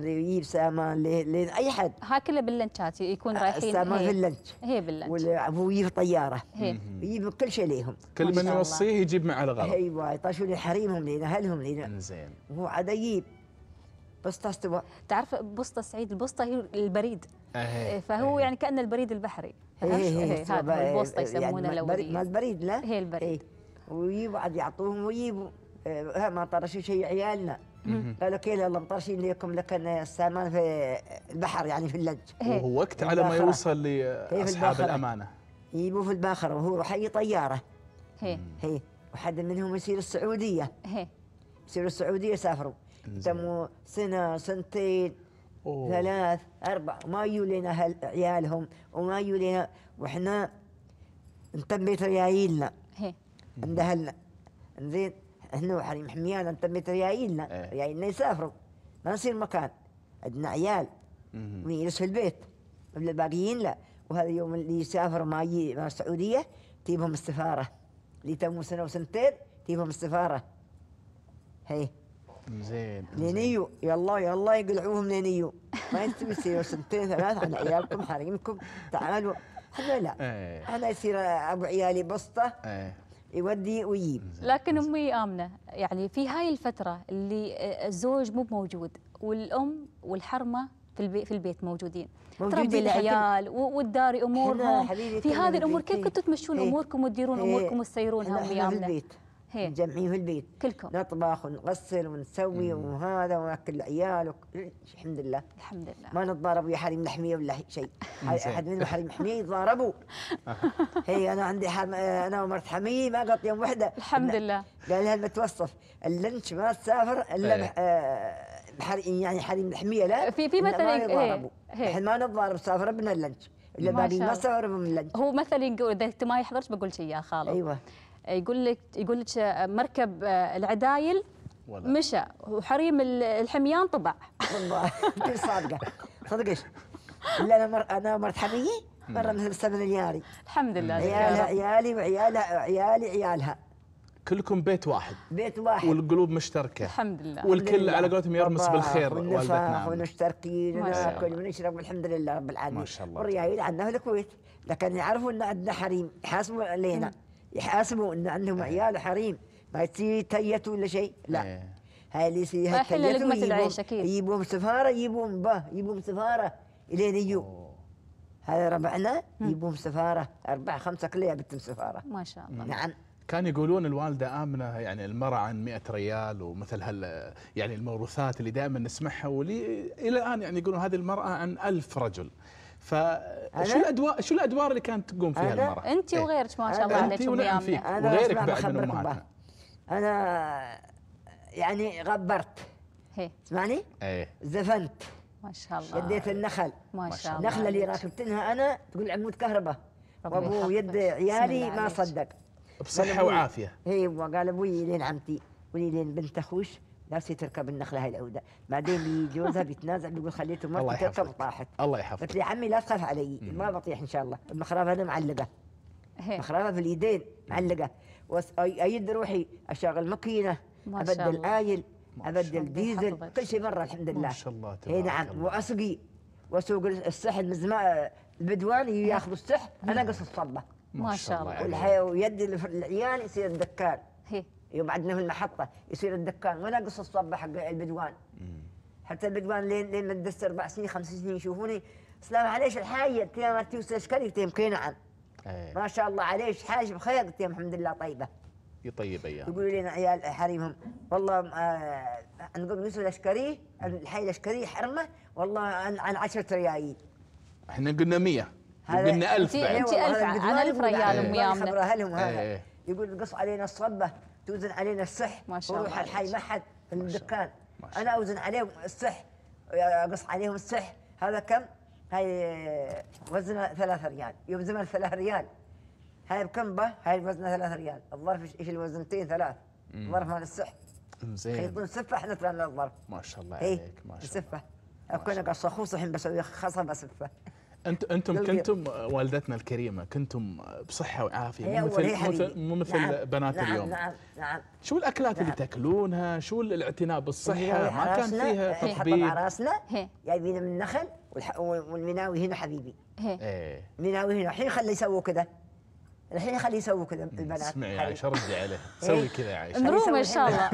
[SPEAKER 4] يجيب سامان لين اي حد
[SPEAKER 2] ها كله باللنشات يكون أه،
[SPEAKER 4] رايحين سامان في اللنش هي باللنش ويجيب طياره يجيب كل شيء لهم كل من يوصيه
[SPEAKER 1] يجيب معه الغرض
[SPEAKER 4] ايوه يطاشون لحريمهم لين اهلهم لين زين وهو عاد يجيب
[SPEAKER 2] بسطة استواء تعرف بسطة سعيد البسطة هي البريد أهي إيه، فهو أهي يعني كأن البريد البحري إيه، إيه، هذا البسطة يعني يسمونه يعني البريد ما البريد لا هي البريد
[SPEAKER 4] ويجيبوا عاد يعطوهم ويجيبوا ها ما طرشوا شيء عيالنا قالوا كيلا لو مطرشين ليكم لكن السامان في البحر يعني في اللج وهو وقت على ما يوصل
[SPEAKER 1] لاصحاب الامانه
[SPEAKER 4] يجيبوه في الباخره وهو حي طياره هي هي وحد منهم يصير السعوديه هي يصير السعوديه سافروا دموا سنه سنتين أوه. ثلاث اربع ما يولينا عيالهم وما يولينا واحنا نتبت ريايلنا عند اهلنا زين احنا وحريم حميانا نتبت ريايلنا ايه. ريايلنا يسافروا ما نصير مكان عندنا عيال ويجلس في البيت ولا الباقيين لا وهذا يوم اللي يسافر ما يجي من السعوديه تجيبهم السفاره اللي تموا سنه وسنتين تجيبهم السفاره هي زين نينيو يلا يلا يقلعوهم نينيو ما يستوي يصيروا سنتين ثلاث على عيالكم حريمكم تعالوا هذا لا ايه. انا يصير ابو عيالي بسطه ايه. يودي ويجيب
[SPEAKER 2] لكن امي امنه يعني في هاي الفتره اللي آه، الزوج مو موجود والام والحرمه في البيت في البيت موجودين تربي العيال والداري امورهم في هذه الامور كيف كنتوا تمشون إيه. اموركم وتديرون إيه. اموركم وتسيرونها امي امنه؟
[SPEAKER 4] هي. نجمعيه في البيت كلكم نطبخ ونغسل ونسوي مم. وهذا وناكل العيال وك... الحمد لله الحمد لله ما نتضارب ويا حريم لحميه ولا شيء احد من حريم حميه يتضاربوا هي انا عندي حم... انا ومرت حميه ما قط
[SPEAKER 2] يوم وحده الحمد لله
[SPEAKER 4] قال لها المتوصف اللنش ما تسافر الا إيه. بحر... آه، يعني حريم لحميه لا في في مثل ما إيه، يتضاربوا إيه. احنا ما نتضارب سافر ابن اللنش
[SPEAKER 2] اللي ما سافر من اللنش هو مثل يقول اذا ما يحضرش بقول شيء يا خالد ايوه يقول لك يقول لك مركب آه، العدايل ولا. مشى وحريم الحميان طبع
[SPEAKER 4] والله صادقه صادقه ايش؟ لا انا مر... انا مرت حميه نعم. مره مثل السنه الياري الحمد لله نعم. عيالها عيالي وعيالها عيالي عيالها
[SPEAKER 1] كلكم بيت واحد بيت واحد والقلوب مشتركه الحمد لله والكل لله. على قولتهم يرمس بالخير والدتنا
[SPEAKER 4] ونشتركين نعم. وناكل ونشرب الحمد لله رب العالمين ما شاء الله والريايل عندنا في الكويت لكن يعرفوا ان عندنا حريم يحاسبوا علينا يحاسبوا ان عندهم إيه. عيال حريم ما تصير تيت ولا شيء لا آه. هاي اللي يصير لقمة العيش اكيد يجيبوهم سفاره يجيبوهم به يجيبوهم سفاره الين يجوا
[SPEAKER 1] هذا ربعنا يجيبوهم سفاره اربع خمسه كلها بتم سفاره
[SPEAKER 2] ما شاء الله نعم
[SPEAKER 1] كان يقولون الوالدة آمنة يعني المرأة عن 100 ريال ومثل هال يعني الموروثات اللي دائما نسمعها ولي إلى الآن يعني يقولون هذه المرأة عن ألف رجل ف شو الادوار شو الادوار اللي كانت تقوم فيها المراه؟ انت إيه. وغيرك ما شاء الله عليكم يا أنا وغيرك بعد من امهاتنا
[SPEAKER 4] انا يعني غبرت تسمعني؟ ايه زفنت ما شاء الله شديت النخل ما شاء الله النخله اللي راكبتنها انا تقول عمود كهرباء وابو يد عيالي ما صدق بصحه وعافيه ايوه قال ابوي لين عمتي ولي لين بنت اخوش نفسي تركب النخله هاي العوده بعدين جوزها بيتنازع بيقول خليته ما تركب وطاحت الله يحفظك قلت لي يا عمي لا تخاف علي ما بطيح ان شاء الله المخرافه هنا معلقه مخرافه في اليدين معلقه ايد روحي اشغل ماكينه ابدل ايل ابدل ديزل كل شيء مره الحمد لله ما شاء الله تبارك اي نعم واسقي واسوق السحل زمان البدوان ياخذوا السحل انا اقص الصبه ما شاء الله ويد العيال يصير دكان يبعدنا في المحطه يصير الدكان ولا قص الصبة حق البدوان حتى البدوان لين لين ما تدست اربع سنين خمس سنين يشوفوني سلام عليش الحاجه لهم انت توصلش كلي قلت كي نعم إيه. ما شاء الله عليش حاجه بخير تيم الحمد لله طيبه
[SPEAKER 3] يطيب ايام
[SPEAKER 4] يقولوا لنا عيال حريمهم والله آه نقول نسوي الاشكري الحي الاشكري حرمه والله عن, عن 10 ريايل
[SPEAKER 1] احنا قلنا 100 قلنا 1000 انت 1000
[SPEAKER 2] عن 1000 ريال
[SPEAKER 1] ام يامنا إيه.
[SPEAKER 4] يقول قص علينا الصبه توزن علينا السح ما شاء الله الحي ما حد في الدكان انا اوزن عليهم السح اقص عليهم السح هذا كم؟ هاي وزنها 3 ريال يوم زمن 3 ريال هاي بكم به؟ هاي وزنها 3 ريال الظرف ايش الوزنتين ثلاث الظرف مال السح
[SPEAKER 1] زين يكون
[SPEAKER 4] سفه احنا طلعنا الظرف ما شاء الله عليك ما شاء الله سفه اكون اقص خوص الحين بسوي خصم اسفه
[SPEAKER 1] انت انتم كنتم والدتنا الكريمه كنتم بصحه وعافيه مو مثل مو مثل نعم بنات نعم اليوم نعم نعم شو الاكلات نعم اللي تاكلونها شو الاعتناء بالصحه ما كان فيها تطبيق على
[SPEAKER 4] راسنا جايبين من النخل والمناوي هنا حبيبي ايه هنا الحين خلي يسووا كذا الحين يخليه يسوي كذا البنات اسمعي يا عائشه
[SPEAKER 1] ردي عليها إيه. سوي كذا يا عائشه مروم ان شاء الله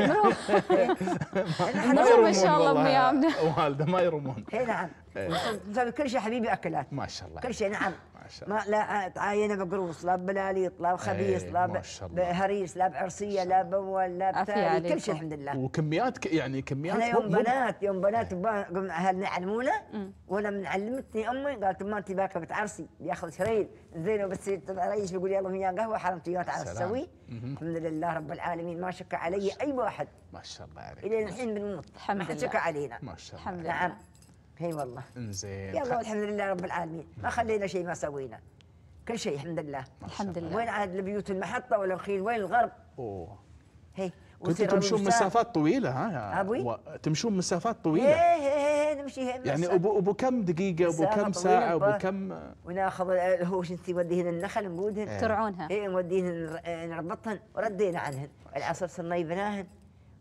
[SPEAKER 1] مروم ان شاء الله امي امنه والده ما يرومون اي نعم إيه.
[SPEAKER 4] نسوي كل شيء حبيبي اكلات ما شاء الله كل شيء نعم ما شاء الله ما لا تعاين آه، بقروص لا بلاليط لا بخبيص إيه، لا بهريس لا بعرسيه لا بول لا بتالي كل شيء الحمد لله
[SPEAKER 1] وكميات يعني كميات يوم بنات
[SPEAKER 4] يوم بنات إيه. اهلنا علمونا وانا من علمتني امي قالت ما انت باكر بتعرسي بياخذ شريل زين وبتصير تعريش يقول يلا يا قهوه حرمت وياه تعرف تسوي الحمد لله رب العالمين ما شك علي اي واحد ما شاء الله عليك الى الحين بنموت الحمد لله شك علينا ما شاء الله نعم اي والله انزين يلا الحمد لله رب العالمين ما خلينا شيء ما سوينا كل شيء الحمد لله الحمد لله وين عاد البيوت المحطه ولا الخيل وين الغرب اوه هي كنتوا تمشون مسافات
[SPEAKER 1] طويله ها يا ابوي و... تمشون مسافات إيه، طويله ايه ايه,
[SPEAKER 4] إيه،, إيه، نمشي يعني ابو
[SPEAKER 1] ابو كم دقيقه ابو كم ساعه ابو كم
[SPEAKER 4] وناخذ الهوش آه، انت نوديهن النخل نقودهن ترعونها ايه نوديهن آه، نربطهن وردينا عنهن العصر صرنا يبناهن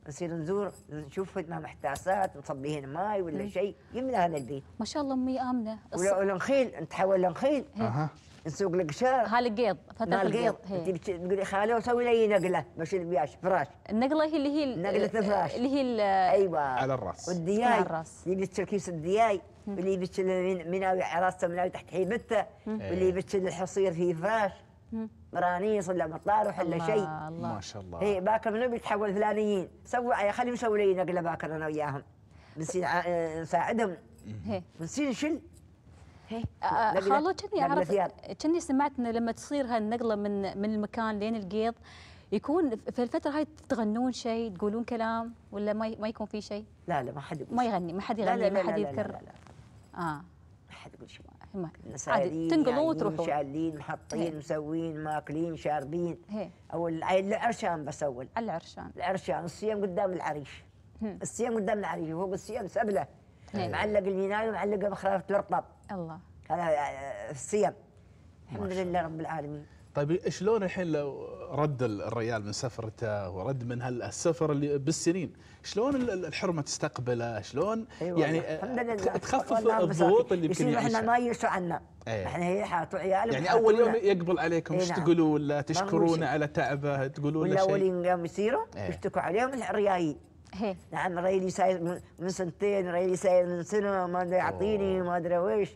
[SPEAKER 4] نصير نزور نشوف مع محتاسات نصبيهن ماي ولا شيء يمنا هذا البيت
[SPEAKER 2] ما شاء الله امي امنه
[SPEAKER 4] ولا نتحول لنخيل اها نسوق القشار هالقيض فتح القيض تقولي خاله سوي لي نقله مش البياش فراش
[SPEAKER 2] النقله هي اللي هي نقله الفراش اللي هي ايوه
[SPEAKER 4] على الراس والدياي على الراس اللي تركيس الدياي واللي يبتش مناوي على راسه مناوي تحت حيبته واللي يبتش الحصير فيه فراش مرانيص ولا مطارح ولا شيء ما
[SPEAKER 2] شاء
[SPEAKER 1] الله
[SPEAKER 4] اي باكر منو بيتحول فلانيين سووا خليهم يسووا لي نقله باكر انا وياهم بنسين نساعدهم آه، بنسين إيه. نشل إيه. آه،
[SPEAKER 1] آه، خالو كني
[SPEAKER 4] اعرف
[SPEAKER 2] كني سمعت انه لما تصير هالنقله من من المكان لين القيض يكون في الفترة هاي تغنون شيء تقولون كلام ولا ما ما يكون في شيء؟
[SPEAKER 4] لا لا ما حد ما يغني ما حد يغني ما حد يذكر لا لا, لا, لا, لا, لا. اه ما حد يقول شيء عادي تنقلوا يعني وتروحوا محطين مسوين ماكلين شاربين او العرشان بس اول العرشان العرشان الصيام قدام العريش الصيام قدام العريش وفوق الصيام سبله معلق الميناء ومعلق بخرافه الرطب الله هذا آه، الصيام الحمد لله رب العالمين
[SPEAKER 1] طيب شلون الحين لو رد الريال من سفرته ورد من هالسفر اللي بالسنين شلون الحرمه تستقبله شلون يعني آه، تخفف الضغوط اللي يمكن يصير احنا ما
[SPEAKER 4] ينسوا عنا إيه. احنا هي يعني حاطوا عيال يعني اول يوم يقبل
[SPEAKER 1] عليكم إيه، ايش نعم. تقولوا ولا تشكرون على تعبه تقولوا له شيء اول
[SPEAKER 4] يوم يصيروا إيه. يشتكوا عليهم الريايي نعم ريلي ساير من سنتين ريلي ساير من سنه ما ادري يعطيني ما ادري ويش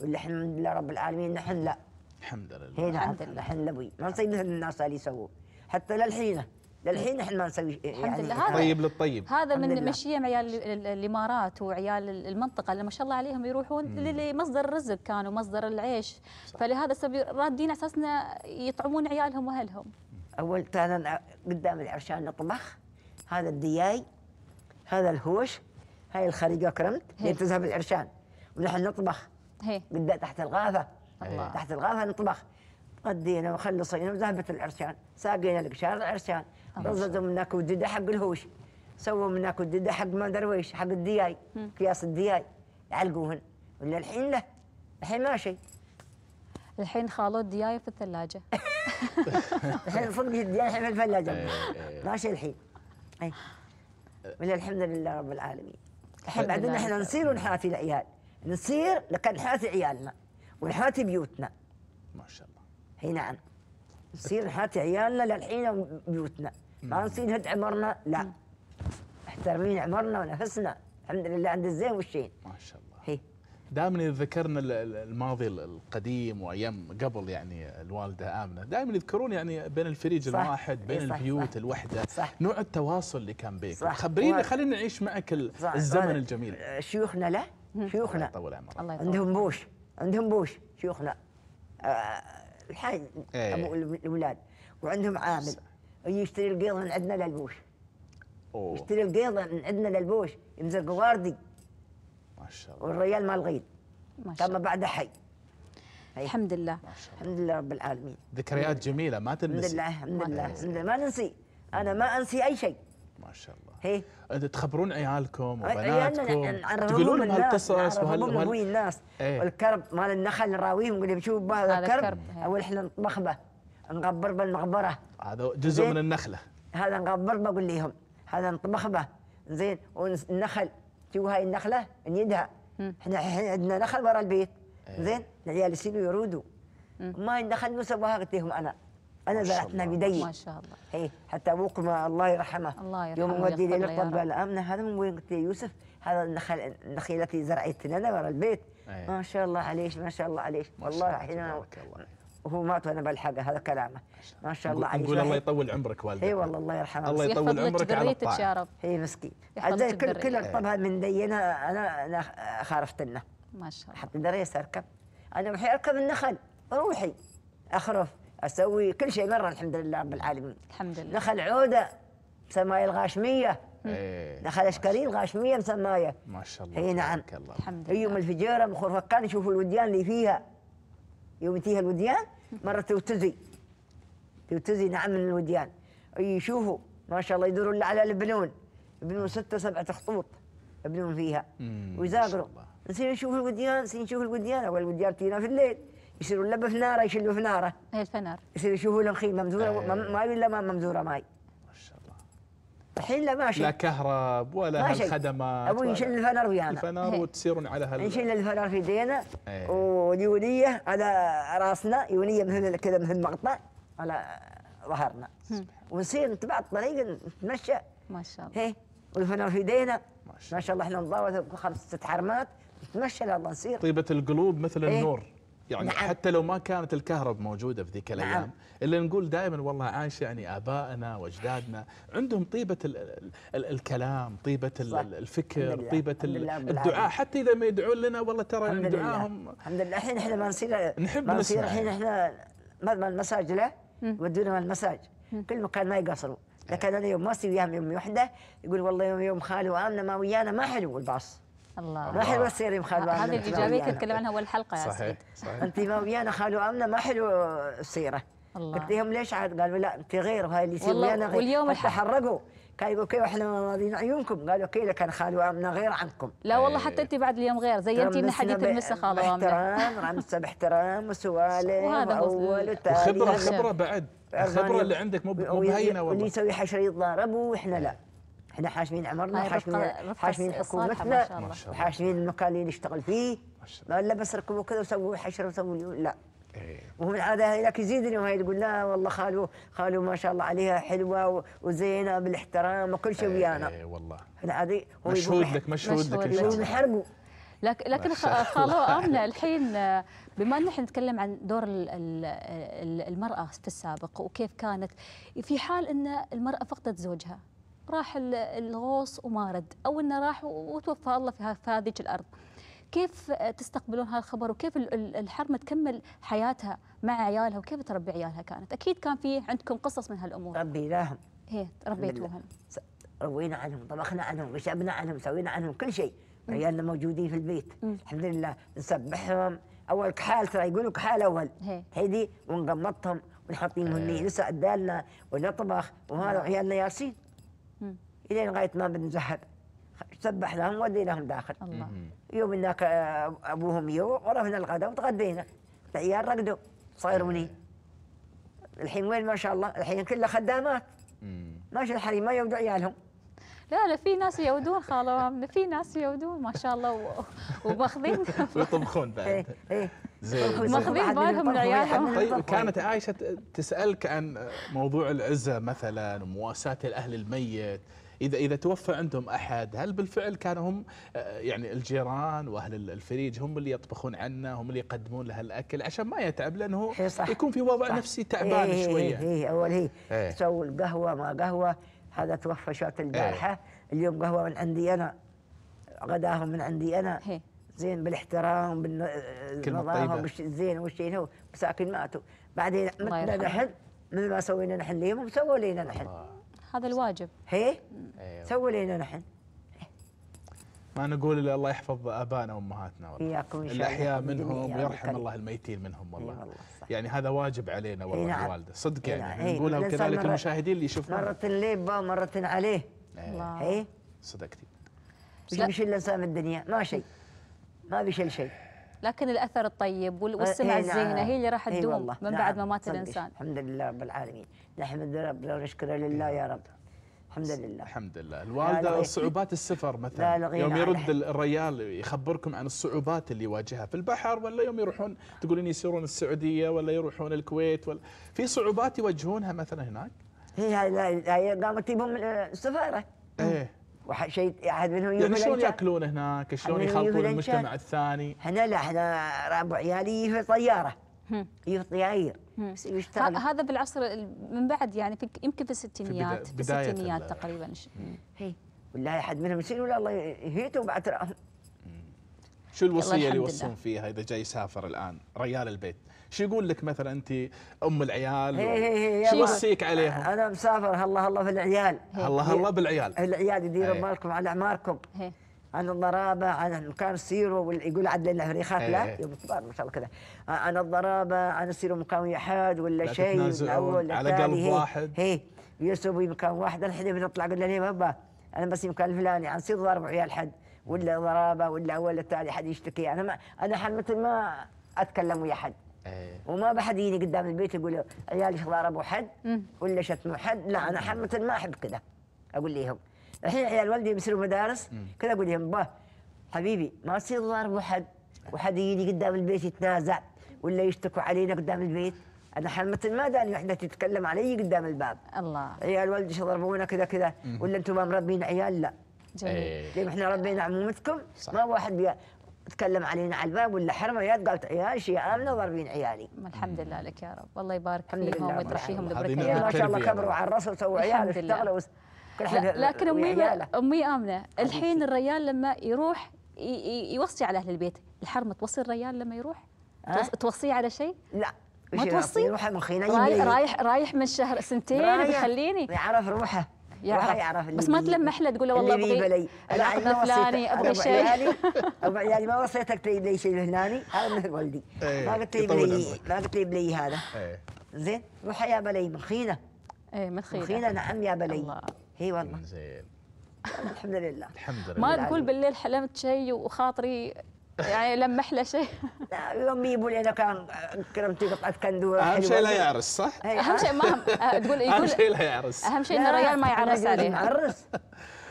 [SPEAKER 4] والحمد لله رب العالمين نحن لا
[SPEAKER 1] الحمد لله
[SPEAKER 4] هنا الحمد لله احنا لابوي ما مثل الناس اللي يسووه حتى للحين للحين احنا ما نسوي الحمد يعني لله
[SPEAKER 2] الطيب للطيب هذا من مشيم عيال الامارات وعيال المنطقه اللي ما شاء الله عليهم يروحون لمصدر الرزق كانوا مصدر العيش صح. فلهذا السبب رادين اساسنا يطعمون عيالهم واهلهم
[SPEAKER 4] اول كان قدام العرشان نطبخ هذا الدياي هذا الهوش هاي الخريقه كرمت هي تذهب العرشان ونحن نطبخ هي قدام تحت الغابه الله. إيه، تحت الغرفه نطبخ قدينا وخلصينا وذهبت العرسان ساقينا القشار العرسان رزدوا منك وديده حق الهوش سووا منك وديده حق ما درويش حق الدياي اكياس الدياي علقوهن ولا الحين له الحين ما شيء
[SPEAKER 2] الحين خالوا الدياي في الثلاجه
[SPEAKER 4] الحين صدق الدياي الحين في الثلاجه إيه، إيه، ما شيء الحين اي ولا الحمد لله رب العالمين
[SPEAKER 2] الحين بعدين احنا
[SPEAKER 4] نصير ونحاتي العيال نصير لكن نحاتي عيالنا ونحاتي بيوتنا ما شاء الله اي نعم نصير نحاتي عيالنا للحين بيوتنا ما نصير نهد عمرنا لا محترمين عمرنا ونفسنا الحمد لله عند الزين والشين ما شاء الله
[SPEAKER 1] هي. دائما ذكرنا الماضي القديم وايام قبل يعني الوالده امنه دائما يذكرون يعني بين الفريج صح الواحد بين إيه، صح البيوت صح الوحده صح نوع التواصل اللي كان بيك خبرينا خلينا نعيش معك الزمن الجميل شيوخنا لا شيوخنا الله يطول عمرك عندهم بوش عندهم بوش شيوخنا
[SPEAKER 4] آه، الحاج أيه. ابو الاولاد وعندهم عامل يشتري القيض من عندنا للبوش أوه. يشتري القيض من عندنا للبوش يمزق واردي
[SPEAKER 1] ما شاء الله والريال مال غير
[SPEAKER 4] ما شاء الله بعده حي هي. الحمد لله الحمد لله رب العالمين
[SPEAKER 1] ذكريات جميله ما تنسي الحمد
[SPEAKER 4] لله الحمد لله ما ننسي انا ما انسي اي شيء
[SPEAKER 1] ما شاء الله إيه؟ أه، تخبرون عيالكم وبناتكم يعني تقولون لهم هالقصص وهال لهم وين الناس ايه؟
[SPEAKER 4] والكرب مال النخل نراويهم نقول شوف هذا الكرب او إيه. احنا به نغبر بالمغبره
[SPEAKER 1] هذا جزء من النخله
[SPEAKER 4] هذا نغبر بقول لهم هذا نطبخ به زين والنخل شوفوا هاي النخله نيدها احنا الحين عندنا نخل ورا البيت إيه. زين العيال يصيروا يرودوا ما النخل نسبها قلت لهم انا انا زرعتنا نبي ما شاء الله هي إيه، حتى ابوك الله يرحمه الله
[SPEAKER 5] يرحمه يوم ودي لي نقطه
[SPEAKER 4] الامنه هذا من وين قلت يوسف هذا النخل التي زرعت لنا ورا البيت إيه. ما شاء الله عليه ما شاء الله عليه والله الحين وهو مات وانا بلحقه هذا كلامه ما شاء الله عليه نقول الله يطول عمرك والدك اي والله الله يرحمه الله يطول عمرك على الطاعه يا رب اي مسكين كل كل الطبها من دينا انا انا خارفت لنا ما شاء الله حتى دريس اركب انا روحي اركب النخل روحي اخرف اسوي كل شيء مره الحمد لله رب العالمين الحمد لله دخل عوده مسمايه الغاشميه إيه دخل اشكاليل الغاشميه مسمايه
[SPEAKER 1] ما شاء الله اي
[SPEAKER 4] نعم الله. الحمد لله يوم الفجيره بخور فكان يشوفوا الوديان اللي فيها يوم تيها الوديان مره توتزي توتزي نعم من الوديان يشوفوا ما شاء الله يدوروا على البنون يبنون ستة سبعة خطوط يبنون فيها ويزاقروا نسينا نشوف الوديان نسينا نشوف الوديان أول الوديان تينا في الليل يصيروا اللبة في ناره يشلوا في ناره ايه الفنار يصير يشوفوا لهم خيمه ممزوره أيه. ماي ولا ما ممزوره ماي ما شاء الله الحين لا ماشي لا كهرب
[SPEAKER 1] ولا هالخدمات ابوي يشل
[SPEAKER 4] الفنار ويانا الفنار إيه. وتصيرون
[SPEAKER 1] على هال نشيل
[SPEAKER 4] الفنار في يدينا أيه. واليونيه على راسنا يونيه مثل كذا مثل مقطع على ظهرنا ونصير نتبع الطريق نتمشى ما شاء الله إيه. والفنار في يدينا ما شاء الله احنا نضاوت خمس ست حرمات نتمشى الله نصير
[SPEAKER 1] طيبه القلوب مثل إيه. النور يعني نعم. حتى لو ما كانت الكهرب موجوده في ذيك الايام نعم. الا نقول دائما والله عايش يعني ابائنا واجدادنا عندهم طيبه الـ الـ الكلام طيبه صح. الفكر طيبه الدعاء حتى اذا ما يدعون لنا والله ترى دعاهم
[SPEAKER 4] الحمد لله الحين احنا ما نصير نحب ما نصير الحين احنا المساج له ودونا المساج كل مكان ما يقصروا إيه. لكن انا يوم ما اسوي وياهم يوم وحده يقول والله يوم خالي وامنا ما ويانا ما حلو الباص
[SPEAKER 2] الله ما حلوه السير
[SPEAKER 4] بخالو عمنا هذه الايجابيه تتكلم عنها اول حلقه يا سعيد صحيح انت ما ويانا خالو عمنا ما حلو السيره قلت لهم ليش عاد قالوا لا انت غير وهاي اللي يصير ويانا غير واليوم تحرقوا كان يقول كيف احنا راضيين عيونكم قالوا كيف كان خالو عمنا غير عنكم لا والله إيه.
[SPEAKER 2] حتى انت بعد اليوم غير زينتي من حديث المسه خالو عمنا باحترام
[SPEAKER 4] رمسه باحترام وسوالف واول وثاني خبره خبره بعد الخبره اللي عندك مو بهينه والله اللي يسوي حشره يتضارب واحنا لا احنا حاشمين عمرنا طيب، حاشمين حاشمين حكومتنا حاشمين المكان اللي نشتغل فيه ما الا بس ركبوا كذا وسووا حشره وسووا لا إيه. ومن العاده هناك يزيدني وهي تقول لا والله خالو خالو ما شاء الله عليها حلوه وزينه بالاحترام وكل شيء إيه، ويانا اي والله العاده هو مشهود لك مشهود
[SPEAKER 1] لك ان شاء
[SPEAKER 2] الله لكن لكن خالو امنه الحين آه، بما ان احنا نتكلم عن دور المراه في السابق وكيف كانت في حال ان المراه فقدت زوجها راح الغوص وما رد او انه راح وتوفى الله في هذه الارض كيف تستقبلون هذا الخبر وكيف الحرمه تكمل حياتها مع عيالها وكيف تربي عيالها كانت اكيد كان في عندكم قصص من هالامور ربيناهم هي إيه، ربيتوهم
[SPEAKER 4] روينا عنهم طبخنا عنهم شبنا عنهم سوينا عنهم كل شيء عيالنا موجودين في البيت الحمد لله نسبحهم اول كحال ترى يقولوا كحال اول هي. إيه. هيدي ونقمطهم ونحطيهم إيه. هني لسه قدالنا ونطبخ وهذا نعم. عيالنا ياسين الين غايه ما بنذهب سبح لهم لهم داخل الله يوم هناك آه، ابوهم يو ورحنا الغداء وتغدينا العيال رقدوا صايروني الحين وين ما شاء الله الحين كلها خدامات ماشي الحريم ما يودوا
[SPEAKER 2] عيالهم لا لا في ناس يودون خاله في ناس يودون ما شاء الله وماخذين
[SPEAKER 1] ويطبخون بعد إيه، إيه. زين ماخذين بالهم من عيالهم طيب كانت عائشه تسالك عن موضوع العزه مثلا ومواساه الاهل الميت اذا اذا توفى عندهم احد هل بالفعل كانوا هم آه، يعني الجيران واهل الفريج هم اللي يطبخون عنا هم اللي يقدمون له الاكل عشان ما يتعب لانه صح يكون في وضع صح نفسي تعبان إيه شويه
[SPEAKER 4] اي اول هي إيه سووا القهوه ما قهوه هذا توفى شات البارحه إيه اليوم قهوه من عندي انا غداهم من عندي انا زين بالاحترام بالنظافه وش زين وش هو مساكن ماتوا بعدين متنا نحن من ما سوينا نحن ليهم سووا لينا نحن هذا الواجب هي أيوة. سووا لنا نحن
[SPEAKER 1] ما نقول الا الله يحفظ ابائنا وامهاتنا والله إياكم الاحياء منهم ويرحم الله الميتين منهم والله, والله يعني هذا واجب علينا والله نعم. الوالده صدق يعني نعم. نقولها وكذلك المشاهدين اللي يشوفون مرة
[SPEAKER 4] با مرة عليه إيه.
[SPEAKER 1] الله صدقتي
[SPEAKER 2] مش
[SPEAKER 4] الا سام الدنيا ما شيء ما بيشل شيء
[SPEAKER 2] لكن الاثر الطيب أه، والسمعه الزينه نعم. هي اللي راح تدوم والله من نعم. بعد ما ممات الانسان
[SPEAKER 4] الحمد لله رب العالمين نحمد رب ونشكر لله
[SPEAKER 1] يا رب الحمد لله الحمد لله الوالده صعوبات السفر مثلا لا يوم نعم. يرد الريال يخبركم عن الصعوبات اللي يواجهها في البحر ولا يوم يروحون تقولين يسيرون السعوديه ولا يروحون الكويت ولا في صعوبات يواجهونها مثلا هناك هي هاي
[SPEAKER 4] قامت تجيبهم السفاره ايه وشيء احد منهم يوفي يعني شلون ياكلون
[SPEAKER 1] هناك؟ شلون يخلطون المجتمع الثاني؟
[SPEAKER 4] هنا لا احنا ربع عيالي في طياره في طياير
[SPEAKER 2] هذا بالعصر من بعد يعني في يمكن في الستينيات
[SPEAKER 4] في الستينيات تقريبا اي والله احد منهم يصير ولا الله يهيته بعد
[SPEAKER 1] شو الوصيه اللي يوصون فيها اذا جاي يسافر الان ريال البيت؟ شو يقول لك مثلا انت ام العيال شو يوصيك عليهم انا مسافر هلا
[SPEAKER 4] هلا في العيال هلا هلا بالعيال العيال يديروا بالكم إيه. على اعماركم عن إيه. الضرابه عن كان سيرو يقول عدل فريخات لا إيه. يوم ما شاء الله كذا انا الضرابه انا سيرو مكان واحد ولا شيء على قلب واحد هي يسوي مكان واحد الحين بنطلع قلنا ليه بابا انا بس مكان الفلاني عن سير ضرب عيال حد ولا ضرابه ولا ولا تالي حد يشتكي انا ما انا حال مثل ما اتكلم ويا حد أيه. وما بحد يجيني قدام البيت يقول عيالي ابو حد ولا شتموا حد لا انا حمة ما احب كذا اقول لهم الحين عيال والدي بيصيروا مدارس كذا اقول لهم باه حبيبي ما تصير ضاربوا حد وحد يجيني قدام البيت يتنازع ولا يشتكوا علينا قدام البيت انا حمة ما داني وحده تتكلم علي قدام الباب الله عيال والدي يضربونا ضربونا كذا كذا ولا انتم ما مربين عيال لا جميل أيه. احنا ربينا عمومتكم ما واحد بيا تكلم علينا على الباب ولا حرمه قالت عيالي شيء امنه وضاربين عيالي
[SPEAKER 2] الحمد لله لك يا رب الله يبارك فيهم ويترشيهم لبركه
[SPEAKER 4] ما شاء الله كبروا على الراس وسووا عيال اشتغلوا لكن امي
[SPEAKER 2] امي امنه الحين الريال لما يروح يوصي على اهل البيت الحرمه توصي الريال لما يروح توصيه على شيء لا
[SPEAKER 4] ما توصي روحه من خينا رايح رايح
[SPEAKER 2] رايح من شهر سنتين بيخليني يعرف
[SPEAKER 4] روحه يعرف, يعرف بس ما تلمح له تقول له والله ابغي ابغي فلاني يعني، ابغي شيء ابو عيالي ما وصيتك تجيب لي شيء هناني هذا مثل والدي إيه، ما قلت لي بلي ما قلت لي بلي هذا إيه. زين روح يا بلي مخينه
[SPEAKER 2] ايه مخينه مخينه نعم يا بلي
[SPEAKER 4] اي والله زين
[SPEAKER 2] الحمد لله
[SPEAKER 4] الحمد لله ما تقول
[SPEAKER 2] بالليل حلمت شيء وخاطري يعني لمح له شيء لا امي يقول انا كان كرمتي قطعت كندوره اهم شيء لا يعرس
[SPEAKER 1] صح؟ اهم شيء ما آه، تقول يقول اهم شيء لا يعرس اهم شيء ان الرجال ما يعرس عليها
[SPEAKER 4] يعرس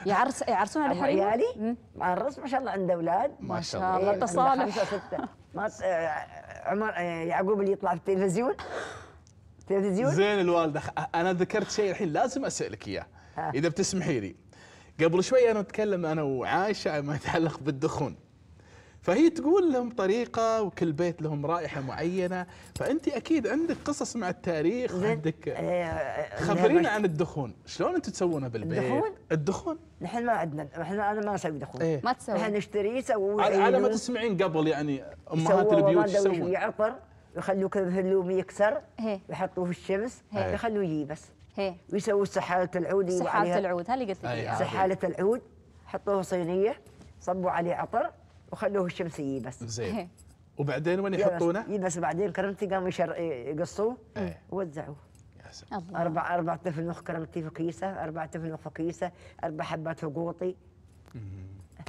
[SPEAKER 4] يعرس يعرسون على الحريم عيالي معرس ما شاء الله عنده اولاد
[SPEAKER 1] ما شاء الله إيه، تصالح خمسه
[SPEAKER 4] سته ما آه، عمر آه، يعقوب اللي يطلع في التلفزيون
[SPEAKER 1] التلفزيون زين الوالده انا ذكرت شيء الحين لازم اسالك اياه اذا بتسمحي لي قبل شوي انا اتكلم انا وعائشه ما يتعلق بالدخون فهي تقول لهم طريقه وكل بيت لهم رائحه معينه فانت اكيد عندك قصص مع التاريخ عندك آه، آه، خبرينا نعم. عن الدخون شلون انتم تسوونه بالبيت الدخون الدخون نحن ما عندنا نحن انا ما اسوي دخون إيه؟ ما تسوي نحن نشتريه يسوون على ما تسمعين قبل يعني امهات البيوت يسوون يعطر يخلوك
[SPEAKER 4] اللوم يكسر إيه. يحطوه في الشمس ويخلوه إيه. يجي بس إيه. ويسووا سحالة العود سحالة العود هل قلت لك سحالة العود حطوه صينية صبوا عليه عطر وخلوه الشمسي يبس زين إيه. وبعدين وين يحطونه؟ يبس بعدين كرمتي قاموا يقصوه إيه. ووزعوه
[SPEAKER 2] الله. أربع
[SPEAKER 4] أربع تفنخ كرمتي في كيسة أربع تفنخ في كيسة أربع حبات في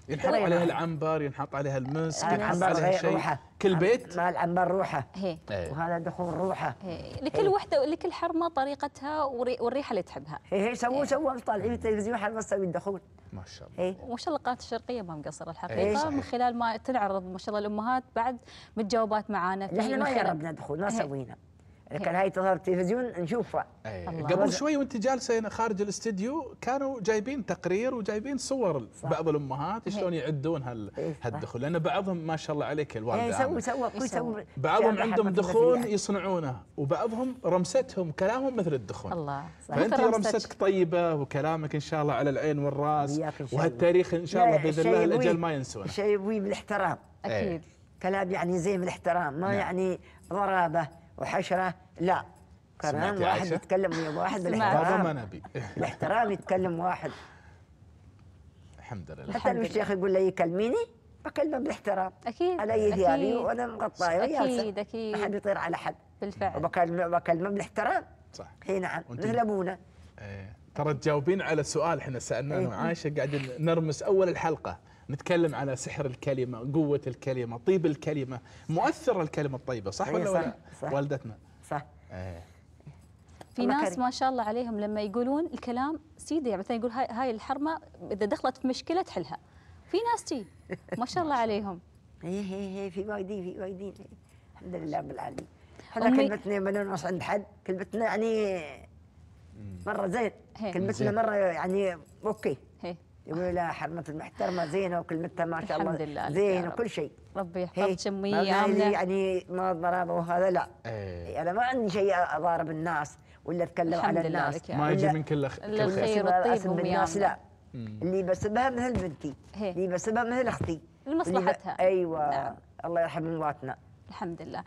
[SPEAKER 1] ينحط عليها العنبر ينحط عليها المسك ينحط عليها شيء روحة. كل بيت مع العنبر روحه إيه. وهذا دخول روحه هي. لكل إيه.
[SPEAKER 2] وحده لكل حرمه طريقتها والريحه اللي تحبها
[SPEAKER 1] هي
[SPEAKER 4] سووا إيه. سووا طالعين التلفزيون حرمه تسوي الدخول ما شاء
[SPEAKER 2] الله وما شاء الله القناه الشرقيه ما مقصره الحقيقه من خلال ما تنعرض ما شاء الله الامهات بعد متجاوبات معانا نحن ما جربنا
[SPEAKER 4] دخول ما سوينا كان هاي تظهر التلفزيون نشوفها إيه. قبل
[SPEAKER 1] شوي وانت جالسه هنا خارج الاستديو كانوا جايبين تقرير وجايبين صور صح. بعض الامهات إيه. شلون يعدون هال إيه، هالدخول لان بعضهم ما شاء الله عليك الوالده يسوي
[SPEAKER 4] سوى يسوي بعضهم عندهم دخون
[SPEAKER 1] يصنعونه وبعضهم رمستهم كلامهم مثل الدخون الله صح. فانت رمستك طيبه وكلامك ان شاء الله على العين والراس وهالتاريخ ان شاء الله باذن الله الاجل ما ينسونه
[SPEAKER 4] شيء بالاحترام اكيد كلام يعني زي بالاحترام ما نعم. يعني ضرابه وحشره لا كرام واحد
[SPEAKER 1] يتكلم ويا واحد بالاحترام هذا نبي
[SPEAKER 4] بالاحترام يتكلم واحد
[SPEAKER 1] الحمد لله حتى
[SPEAKER 4] لو الشيخ يقول لي كلميني بكلمه بالاحترام
[SPEAKER 2] اكيد انا ثيابي وانا مغطايه وياسر اكيد اكيد ما حد يطير على
[SPEAKER 1] حد بالفعل وبكلمه بكلمه بالاحترام صح اي نعم مثل ابونا ايه ترى تجاوبين على سؤال احنا سالناه انا إيه. وعائشه قاعدين نرمس اول الحلقه نتكلم على سحر الكلمة قوة الكلمة طيب الكلمة مؤثر الكلمة الطيبة صح أيوة، ولا صح, صح والدتنا صح ايه في ناس كريم. ما
[SPEAKER 2] شاء الله عليهم لما يقولون الكلام سيدي يعني مثلا يقول هاي, هاي الحرمه اذا دخلت في مشكله تحلها في ناس تي ما شاء الله عليهم
[SPEAKER 4] هي هي هي في وايدين في وايدين الحمد لله رب العالمين
[SPEAKER 3] احنا كلمتنا
[SPEAKER 4] ما نوصل عند حد كلمتنا يعني مره زين كلمتنا مره يعني اوكي هي. يقولوا لها حرمة المحترمه زينه وكلمتها ما شاء الله الحمد لله وكل شيء ربي يحفظك امي عامله يعني ما ضرابه وهذا لا ايه. انا ما عندي شيء اضارب الناس ولا اتكلم على الناس ما يجي من كل الخير والطيب الناس لا اللي بسبها مثل بنتي اللي بسبها مثل اختي
[SPEAKER 2] لمصلحتها
[SPEAKER 4] ايوه نعم. الله يرحم امواتنا الحمد لله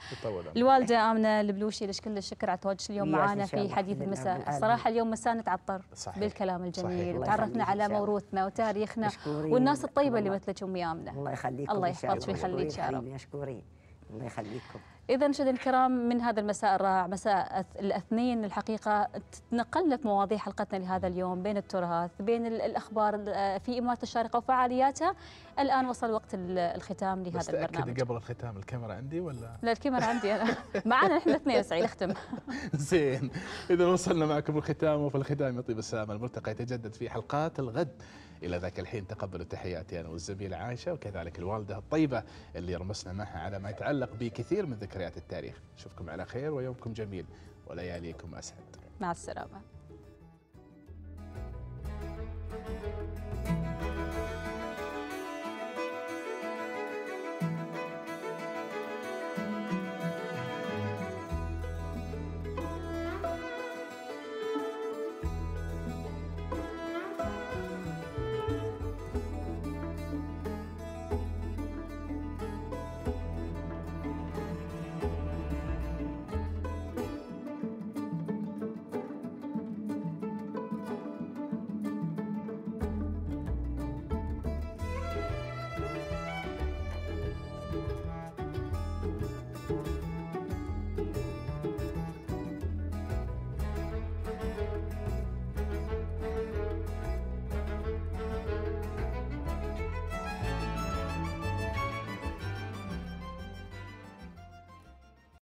[SPEAKER 2] الوالده امنه البلوشي لك كل الشكر على تواجدك اليوم معنا في حديث المساء صراحه اليوم مساء نتعطر صحيح. بالكلام الجميل وتعرفنا على موروثنا وتاريخنا والناس الطيبه اللي مثلك امي امنه الله يخليكم الله يحفظك ويخليك يا رب
[SPEAKER 4] مشكورين الله يخليكم
[SPEAKER 2] إذا شد الكرام من هذا المساء الرائع مساء الاثنين الحقيقة تنقلنا في مواضيع حلقتنا لهذا اليوم بين التراث بين الأخبار في إمارة الشارقة وفعالياتها الآن وصل وقت الختام لهذا بس البرنامج
[SPEAKER 1] قبل الختام الكاميرا عندي ولا؟
[SPEAKER 2] لا الكاميرا عندي أنا معنا نحن الاثنين سعيد أختم
[SPEAKER 1] زين إذا وصلنا معكم الختام وفي الختام يطيب السلام الملتقى يتجدد في حلقات الغد إلى ذاك الحين تقبلوا تحياتي أنا والزميلة عائشة وكذلك الوالدة الطيبة اللي رمسنا معها على ما يتعلق بكثير من ذكريات ذكريات التاريخ أشوفكم على خير ويومكم جميل ولياليكم أسعد
[SPEAKER 2] مع السلامة thank you